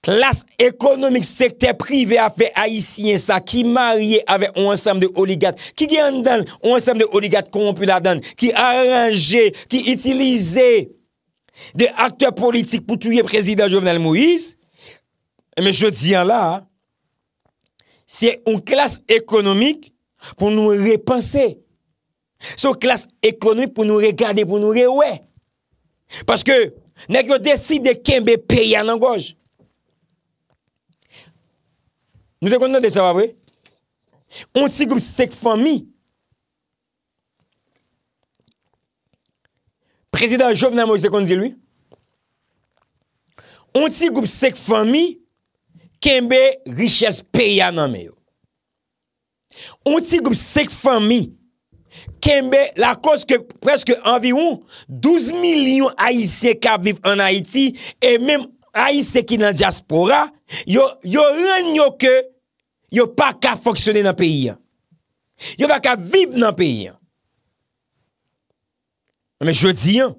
klas ekonomik sekte prive a fe aisyen sa, ki marye ave ou ansam de oligat, ki gyan dan ou ansam de oligat konpou la dan, ki aranje, ki itilize de akte politik pou touye prezident Jovenel Moïse, me chou diyan la, se ou klas ekonomik pou nou repanse, se ou klas ekonomik pou nou regade, pou nou rewe, paske nek yo deside kembe peyan an goj, Nou te konten de sewa vre? On ti goup sek fami? Prezident Jovnamo, se konten di lui? On ti goup sek fami? Kenbe riches peya nan meyo? On ti goup sek fami? Kenbe la kos ke preske anviron 12 milyon Aisye ka viv an Aiti e menm Aisye ki nan jaspora yo ren nyo ke yo pa ka foksyone nan peyi an. Yo pa ka vive nan peyi an. Non, Mè jodi an,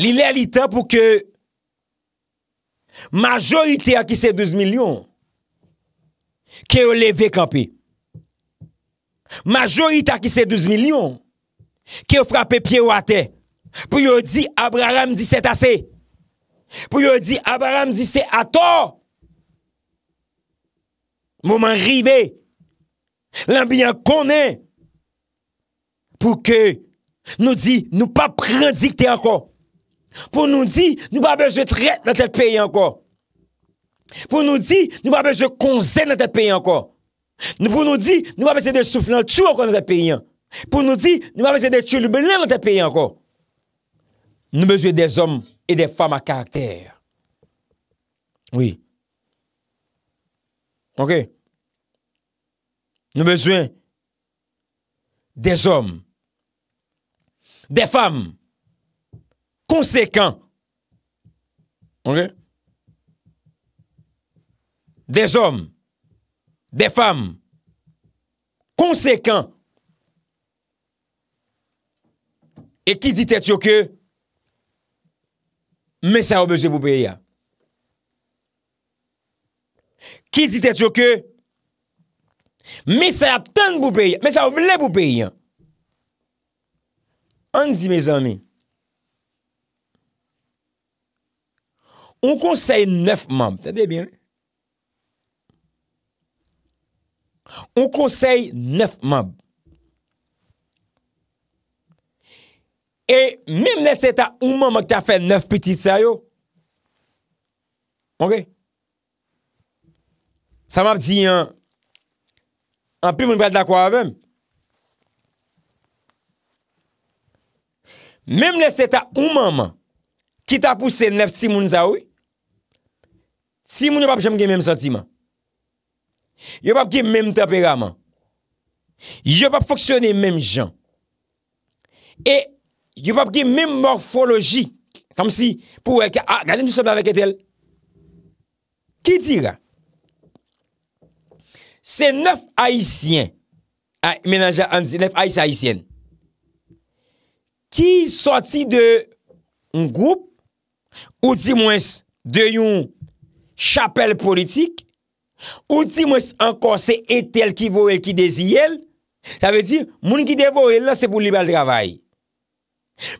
li lè li tan pou ke majorite akise 12 milyon ki yo leve kampi. Majorite akise 12 milyon ki yo frape piye ou ate. Pou yo di Abraham 17 ase. Pou yo di Abraham 17 ato an. Mwen mwen rive, l'ambiyan konen, pou ke nou di nou pa prendikte anko. Pou nou di nou pa bejwe tret nan te peyi anko. Pou nou di nou pa bejwe konzen nan te peyi anko. Pou nou di nou pa bejwe de souflan tchou anko nan te peyi anko. Pou nou di nou pa bejwe de tchou l'ubelan nan te peyi anko. Nou bejwe de zom e de fam a karakter. Oui. Yon bezwen de zom, de fam, konsekant. Ok? De zom, de fam, konsekant. E ki di te tsyo ke, men sa yo bezwen pou beye ya. Ki di te chokyo? Mi sa ap tan pou beyan. Mi sa ou vle pou beyan. An di me zanen. On konsey neuf mamb. Tade bien. On konsey neuf mamb. E mim ne se ta ou mamb ak ta fè neuf piti tsa yo. Ok? Ok? Sa map di an an pi mouni prad la kwa avèm. Mèm lè se ta oumanman ki ta pousse nef si mouni za ouy, si mouni wap jèm gen mèm sentiman. Yo wap gen mèm temperaman. Yo wap foksyonè mèm jan. E yo wap gen mèm morfoloji kam si pou wèk a ah, gade mou som nan wèk etel. Ki dira Se nef haisyen ah, menanje anzi, nef haisyen haisyen ki soti de yon goup ou di mwens de yon chapel politik ou di mwens an konsen etel ki vorel ki deziyel. Sa ve di moun ki devorel la se pou libel travay.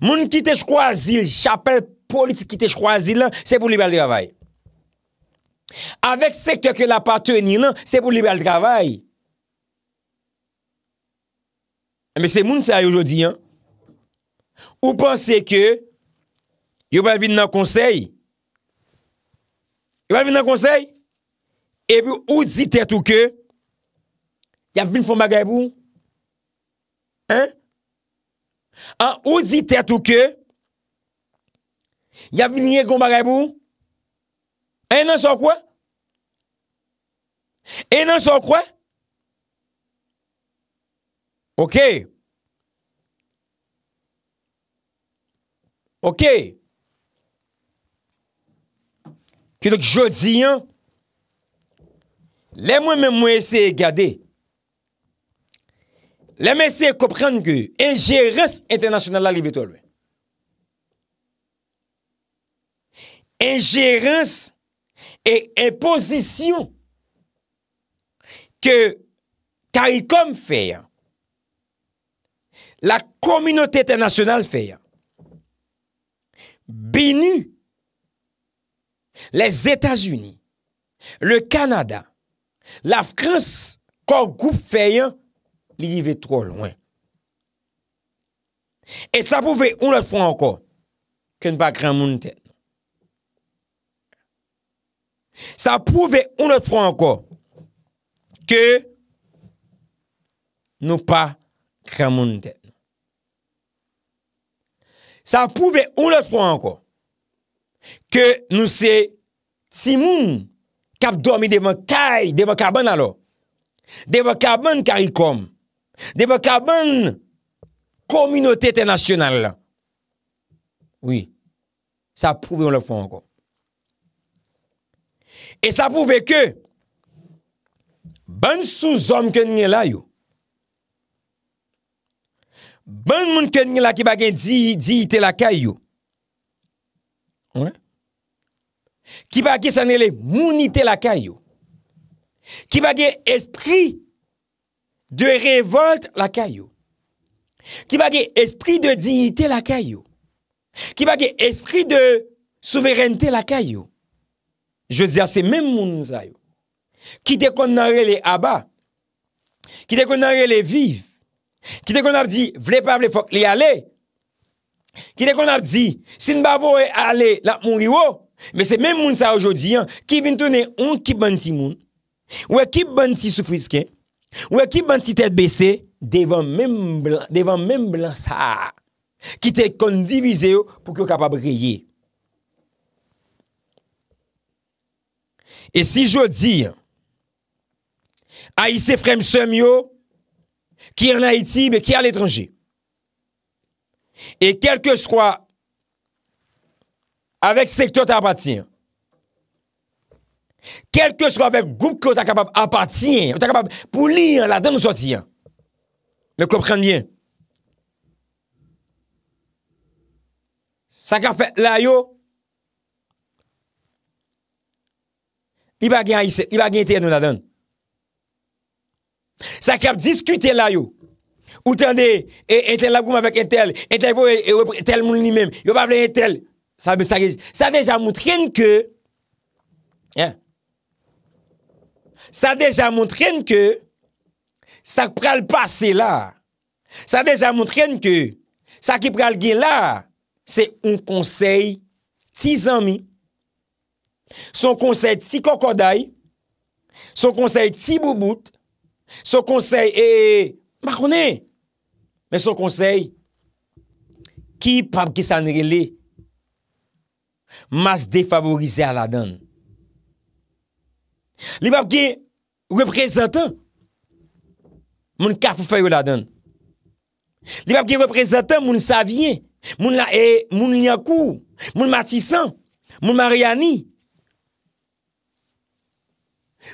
Moun ki te chkwazil chapel politik ki te chkwazil la se pou libel travay. Avek seke ke la pa teni nan, se pou libe al travay. E, Mese moun sa yojodi an, ou panse ke, yo balvin nan konsey. Yo balvin nan konsey, epi ou di tet ou ke, yav vin fon bagay pou. An, ou di tet ou ke, yav vin nye kon bagay pou. E nan san kwa? E nan san kwa? E nan san kwa? Ok. Ok. Ki lak jodi an, lè mwen men mwen ese e gade. Lè men ese e kopran ki ingerans internasyonal la livetol we. Ingerans E imposisyon ke Kaikom fè ya, la kominote etanasyonal fè ya, binu les Etats-Unis, le Kanada, la Frans kon goup fè ya, li yive tro lwen. E sa pouve, on lè fwa anko, ke n pa kren moun tè. Sa pouve on le fwa anko ke nou pa kremoun ten. Sa pouve on le fwa anko ke nou se timoun kap dormi devan kay, devan kaban alo, devan kaban karikom, devan kaban kominote ten nasyonal la. Oui, sa pouve on le fwa anko. E sa pouve ke ban souzom ke nye la yo. Ban moun ke nye la ki bagen diite la kay yo. Ouè? Ki bagen sanele mounite la kay yo. Ki bagen esprit de revolt la kay yo. Ki bagen esprit de diite la kay yo. Ki bagen esprit de souverente la kay yo. Je dize a se men moun sa yo. Ki de kon nare le aba. Ki de kon nare le viv. Ki de kon ap di vle pav le fok le ale. Ki de kon ap di sin bavo e ale la moun riwo. Me se men moun sa yo jodi. Ki vin tounen un ki banti moun. Ou e ki banti soufiske. Ou e ki banti tete bese. Devan men blan sa. Ki te kon divize yo pou ki yo kapab reye. E si jo di, aise fremsem yo, ki an Haiti, be ki an l'étranger. E kelke swa, avek sektor te apatien, kelke swa avek group ki ou ta kapab apatien, pou li an la dan ou sa ti an, ne komprende bien. Saka fe la yo, Iba gen ite yon adan. Sa ki ap diskute la yo. Ou tande, entel e, lagoum avek entel. Entel e, e, moun li menm. Yo pa ple entel. Sa deja moutren ke, sa deja moutren ke, sa pral pase la. Sa deja moutren ke, sa ki pral gen la, sa ki pral pase la, se un konsey tizan mi. Son konsey ti kokoday Son konsey ti bouboute Son konsey e Makone Men son konsey Ki pab ki sanrele Mas defavorize A la don Li pab ki Reprezentan Moun kafou fayou la don Li pab ki reprezentan Moun savye Moun liakou e, Moun matisan Moun mariani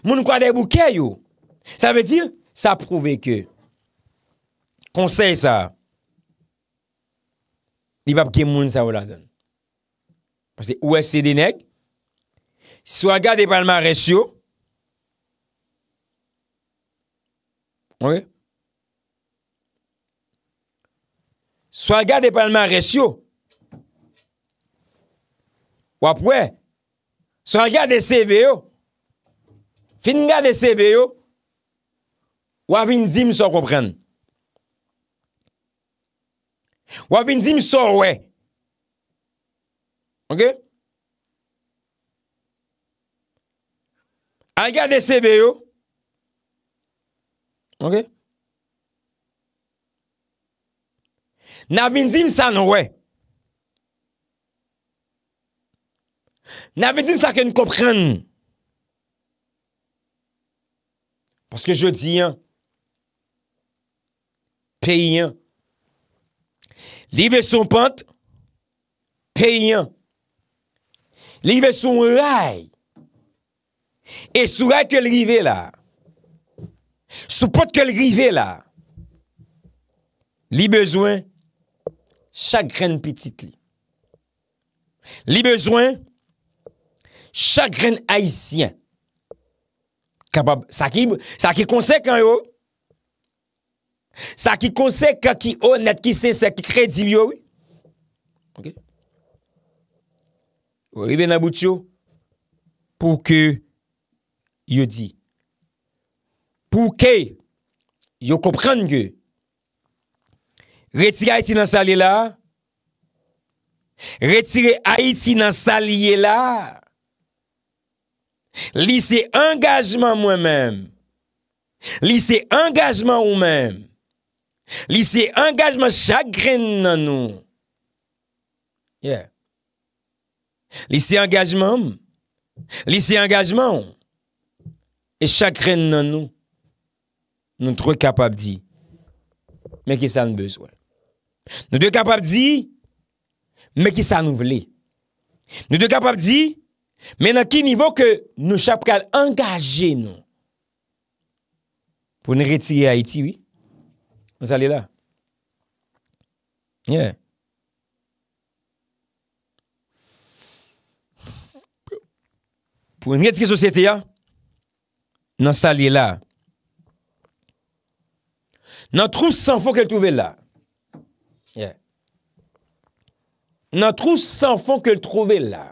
Moun kwa de bouke yo. Sa ve til? Sa prouve ke. Konsey sa. Li pap ke moun sa wala den. Ose ou ese denek. Si swa gade panman resyo. Ou e? Si swa gade panman resyo. Ou ap we? Si swa gade CV yo. Fin nga de sebe yo, wav in zim so kopren. Wav in zim so wey. Ok? A yi ga de sebe yo, ok? Nga vin zim sa nou wey. Nga vin zim sa ken kopren. Ok? Parce que je dis, hein, payant. Livre son pente, payant. Livre son rail. Et sous rail que le là. Sous pente que le rivet là. Li besoin chaque graine petite li. besoin chaque graine haïtien. Sa ki konsek an yo Sa ki konsek Ka ki onet ki se Sa ki kredi yo Ou arrive nan bout yo Pou ke Yo di Pou ke Yo kopran ge Retire Haiti nan salye la Retire Haiti nan salye la Lise engajman mwen men. Lise engajman ou men. Lise engajman chakren nan nou. Yeah. Lise engajman. Lise engajman. E chakren nan nou. Nou troye kapab di. Mwen ki sa nou bezwen. Nou troye kapab di. Mwen ki sa nou vle. Nou troye kapab di. Men an ki nivou ke nou chap kal angaje nou? Pouni reti Haiti, oui? Nan sali la? Yeah. Pouni reti ki sosyete ya? Nan sali la? Nan trou san fon ke l touve la? Yeah. Nan trou san fon ke l touve la?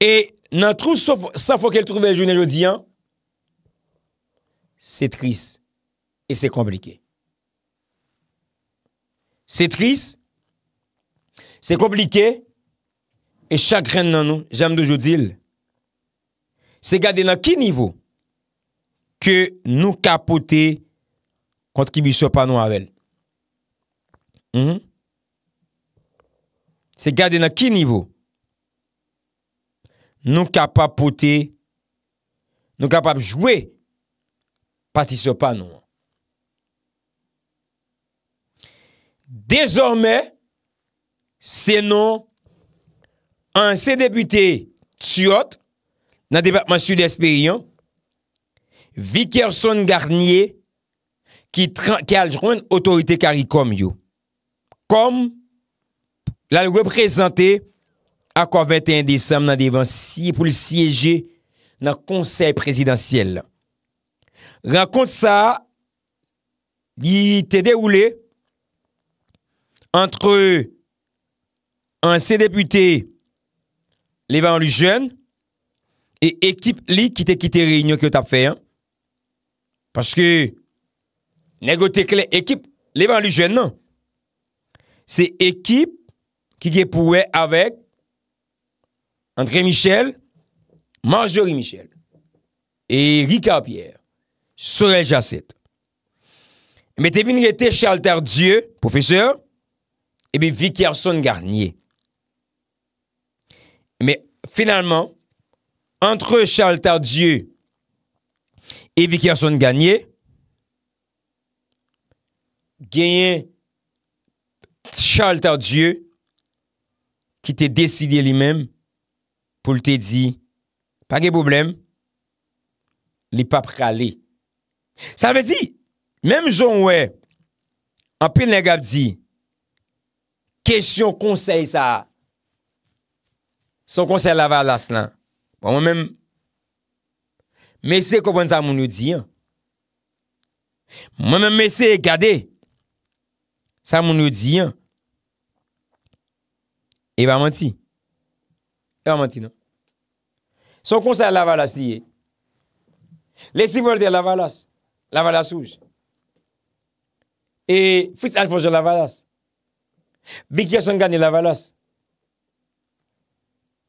E nan trou sa fok el trouve jounen joudiyan, se tris, e se komplike. Se tris, se komplike, e chagren nan nou, jame de joudil, se gade nan ki nivou, ke nou kapote, kont ki bi sopa nou avèl. Mhm. Se gade nan ki nivou, Nou kapap pote, nou kapap jwe, pati se pa nou. Dezorme, se nou an se depute tsyot nan departman sud-espriyan, Vikerson Garnier ki al jwen otorite karikom yo. Kom la represente... akwa 21 Desem nan devan siye pou li siyeje nan konsey presidansyel. Rakonte sa, di te de oule, antre anse depute, levan li jen, e ekip li ki te kite reynyon ki yo tap fe, paske, negote ke ekip, levan li jen nan, se ekip ki ge pouwe avek, entre Michel, Marjorie Michel, et Rika Pierre, Sorel Jasset. Mè te vin rete Charles Tardieu, professeur, eh et Vickerson Garnier. Mè, finalman, entre Charles Tardieu et Vickerson Garnier, genye Charles Tardieu ki te desidye li mèm pou lte di, pa ge boblem, li pa prale. Sa ve di, menm joun we, an pil le gap di, kesyon konsey sa, son konsey lave alas lan, bon, mwen menm, mese kouwen sa moun nou di an, mwen menm mese gade, sa moun nou di an, eva manti, non Son conseil à Lavalas lié. Les six la à Lavalas. Lavalas rouge. Et Fritz Alphonse Lavalas. Vicky Sangane Lavalas.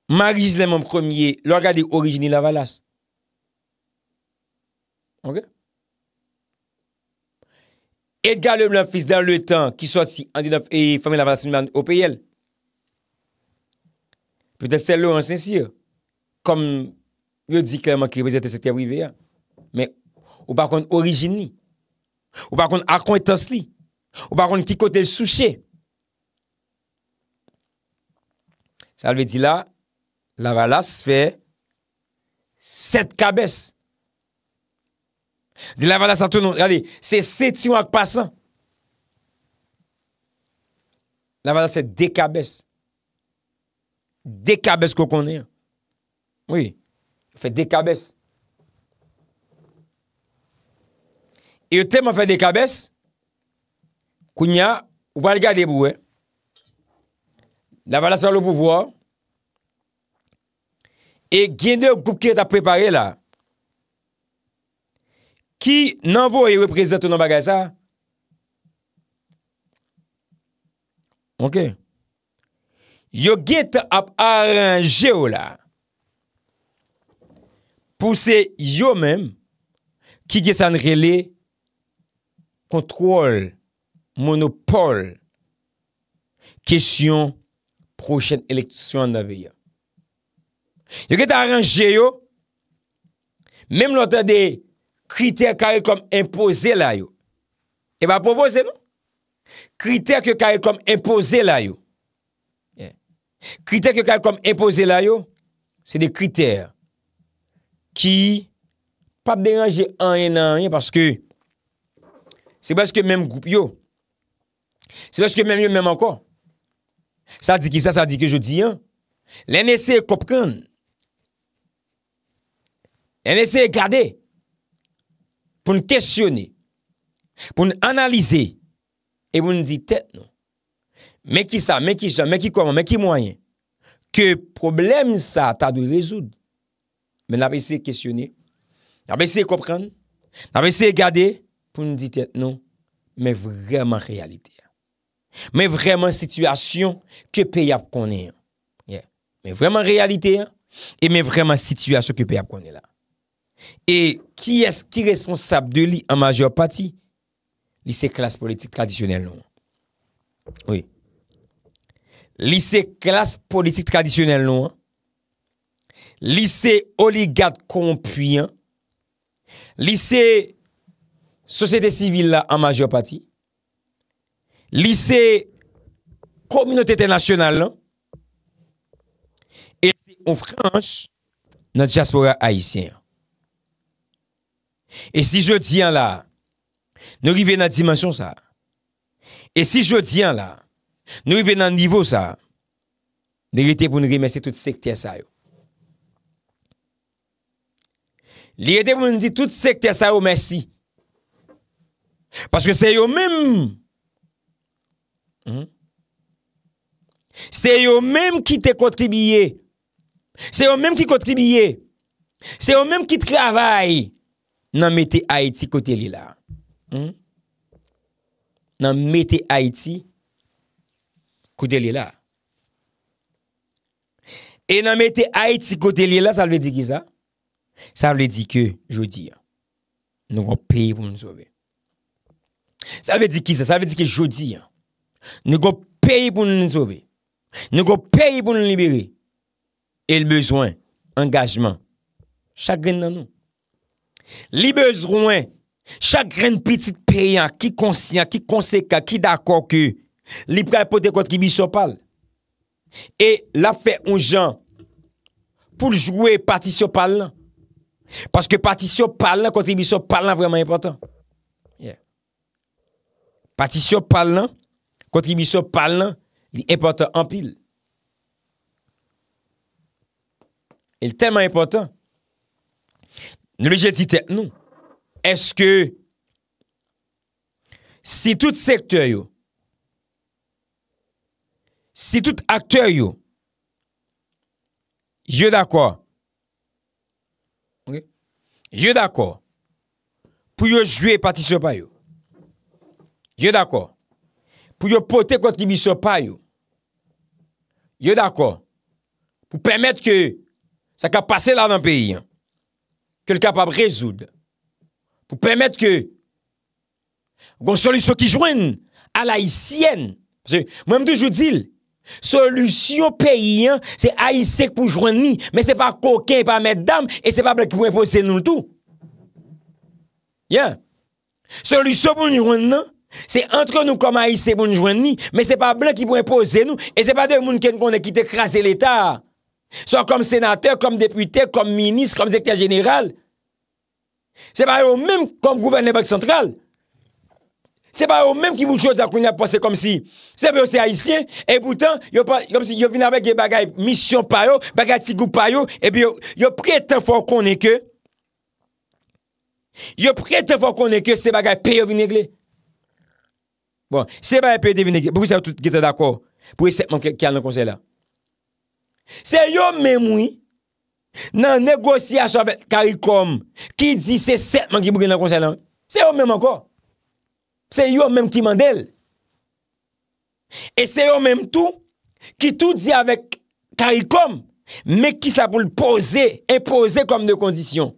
Marie mon premier, l'organe origine Lavalas. Ok? Edgar Leblanc, fils dans le temps, qui sortit en 19 et famille Lavalas au PL. Pwede se lor ansensye. Kom yo di kareman ki repreze te sete wive ya. Men ou bakon origini. Ou bakon akon etansli. Ou bakon ki kote l souché. Salve di la. Lavalas fe. Set kabez. Di Lavalas atoun. Rade. Se seti wak pasan. Lavalas fe dekabez. Dekabes kou konen. Oui. Fè dekabes. E yo teman fè dekabes kou nya walgadebouè. La valaswa lopouvo. E genè koup ki et apreparè la. Ki nan vou ewe prezidentou nan bagay sa? Ok. Ok. Yo get ap aranje yo la. Pouse yo menm. Ki ges an rele. Kontrol. Monopol. Kesyon. Prochen elektisyon an ave yo. Yo get aranje yo. Menm loutan de kriter kare kom impose la yo. E ba propose nou. Kriter kare kom impose la yo. Kriter ke kal kom impose la yo, se de kriter ki pa berenje an yon an yon, paske se baske menm goup yo, se baske menm yo menm anko, sa di ki sa, sa di ki jo di yon, len ese e kopkan, len ese e kade, pou n kestyone, pou n analize, e pou n di tet nou. Mèk ki sa, mèk ki jan, mèk ki koman, mèk ki mwanyen. Ke problem sa ta de rezoud. Mèk la ve se kesyonè. La ve se kompran. La ve se gade pou nou ditè non. Mèk vreman realite. Mèk vreman situasyon ke pey ap konè. Mèk vreman realite. Mèk vreman situasyon ke pey ap konè la. E ki es ki responsab de li an majopati? Li se klas politik tradisyonel non. Oui. lise klas politik tradisyonel nou an, lise oligat kompuy an, lise sosyete sivil la an majopati, lise komynotete nasyonal an, et si ou franche nan diaspora haisyen. Et si je ti an la, nou rive nan dimansyon sa, et si je ti an la, Nou yi ve nan nivou sa, li rete pou nou remesi tout sektya sa yo. Li rete pou nou di tout sektya sa yo, omesi. Paske se yo menm. Hmm? Se yo menm ki te kontribiye. Se yo menm ki kontribiye. Se yo menm ki trabay nan meti ayti kote li la. Hmm? Nan meti ayti Koudelye la. E nan mette a eti koudelye la, sa l vè di ki sa? Sa l vè di ki jodi an. Nou gò pay pou nou souve. Sa l vè di ki sa? Sa l vè di ki jodi an. Nou gò pay pou nou nou souve. Nou gò pay pou nou nou libere. E l bezwen, engajman, chagren nan nou. Li bezwen, chagren piti payan, ki konsyen, ki konseka, ki dakò kè. Li bezwen, Li pre apote kontribisyon pal. E la fe un jan pou ljouwe patisyon pal nan. Paske patisyon pal nan kontribisyon pal nan vreman important. Patisyon pal nan kontribisyon pal nan li important an pil. Il e teman important. Nou le jè ditè nou. Eske si tout sektor yo si tout akter yo, yo d'akwa, yo d'akwa, pou yo jwe pati sopa yo, yo d'akwa, pou yo pote konti mi sopa yo, yo d'akwa, pou pwemet ke, sa ka pase la nan peyi, pou pwemet ke, ke l kapab rezoud, pou pwemet ke, gonsolus yo ki jwen, ala y sien, mwemde jw dil, Solusyon peyi an, se aisek pou jwen ni, men se pa koken, pa met dam, e se pa blan ki pou impose nou l'tou. Yeah. Solusyon pou jwen nan, se antre nou kom aisek pou jwen ni, men se pa blan ki pou impose nou, e se pa de moun ken kon ekite krasi l'Etat, son kom senatèr, kom deputèr, kom minis, kom zektèr jeneral. Se pa yo mèm kom gouverneur bak sentral. Se ba yo menm ki mou chod akouni ap pase kom si. Se be yo se haisyen, e boutan, yo vine avek ge bagay misyon payo, bagay tigou payo, e bi yo preten fokon e ke. Yo preten fokon e ke, se bagay peyo vinigle. Bon, se bagay peyo vinigle, pou se yo tout gete d'akor, pou yi setman ki anan konse la. Se yo menm wii, nan negosye aso avet karikom, ki di se setman ki mou genan konse la, se yo menm ankor. Se yon menm ki mandel. E se yon menm tou, ki tou di avek karikom, me ki sa pou l'pose, e pose kom de kondisyon.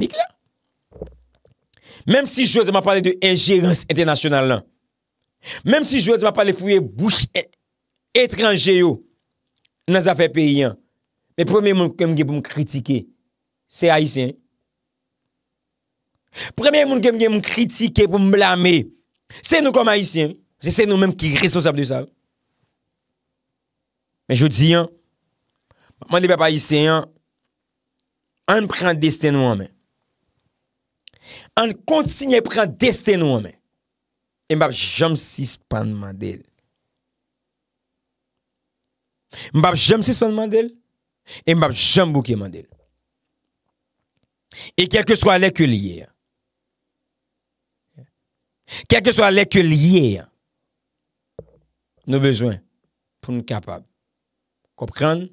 Nik la? Mem si jwese ma pale de ingerans etenasyonal lan. Mem si jwese ma pale fwye bouch etranje yo nan zafen peyi an. Me preme moun kem ge pou m kritike. Se a yise an. Pwè mè moun gen mwen kritike pou mlamè. Se nou kon maïsien, se se nou mèm ki responsable de sa. Mè joudi yon, mwen debè païsien, an pran desten wè mè. An kontinye pran desten wè mè. E mbap jom sispan mandel. Mbap jom sispan mandel. E mbap jom bouke mandel. E kelke swa lekuliyè. Kèkè sò a lèkè liye, nou bezwen pou nou kapab. Kopren,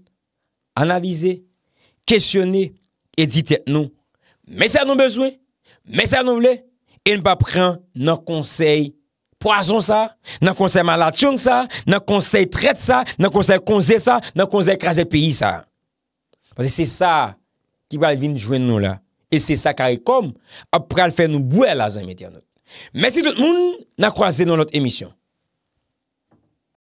analize, kèsyone, edite nou. Mè sè a nou bezwen, mè sè a nou vle, e nou pa pren nan konsey poason sa, nan konsey malatjong sa, nan konsey tret sa, nan konsey konze sa, nan konsey krasè peyi sa. Pwese se sa ki bal vin jwen nou la, e se sa kare kom, ap pral fè nou bwè la zanmè diyan nou. Merci tout le monde. N'a croisé dans notre émission.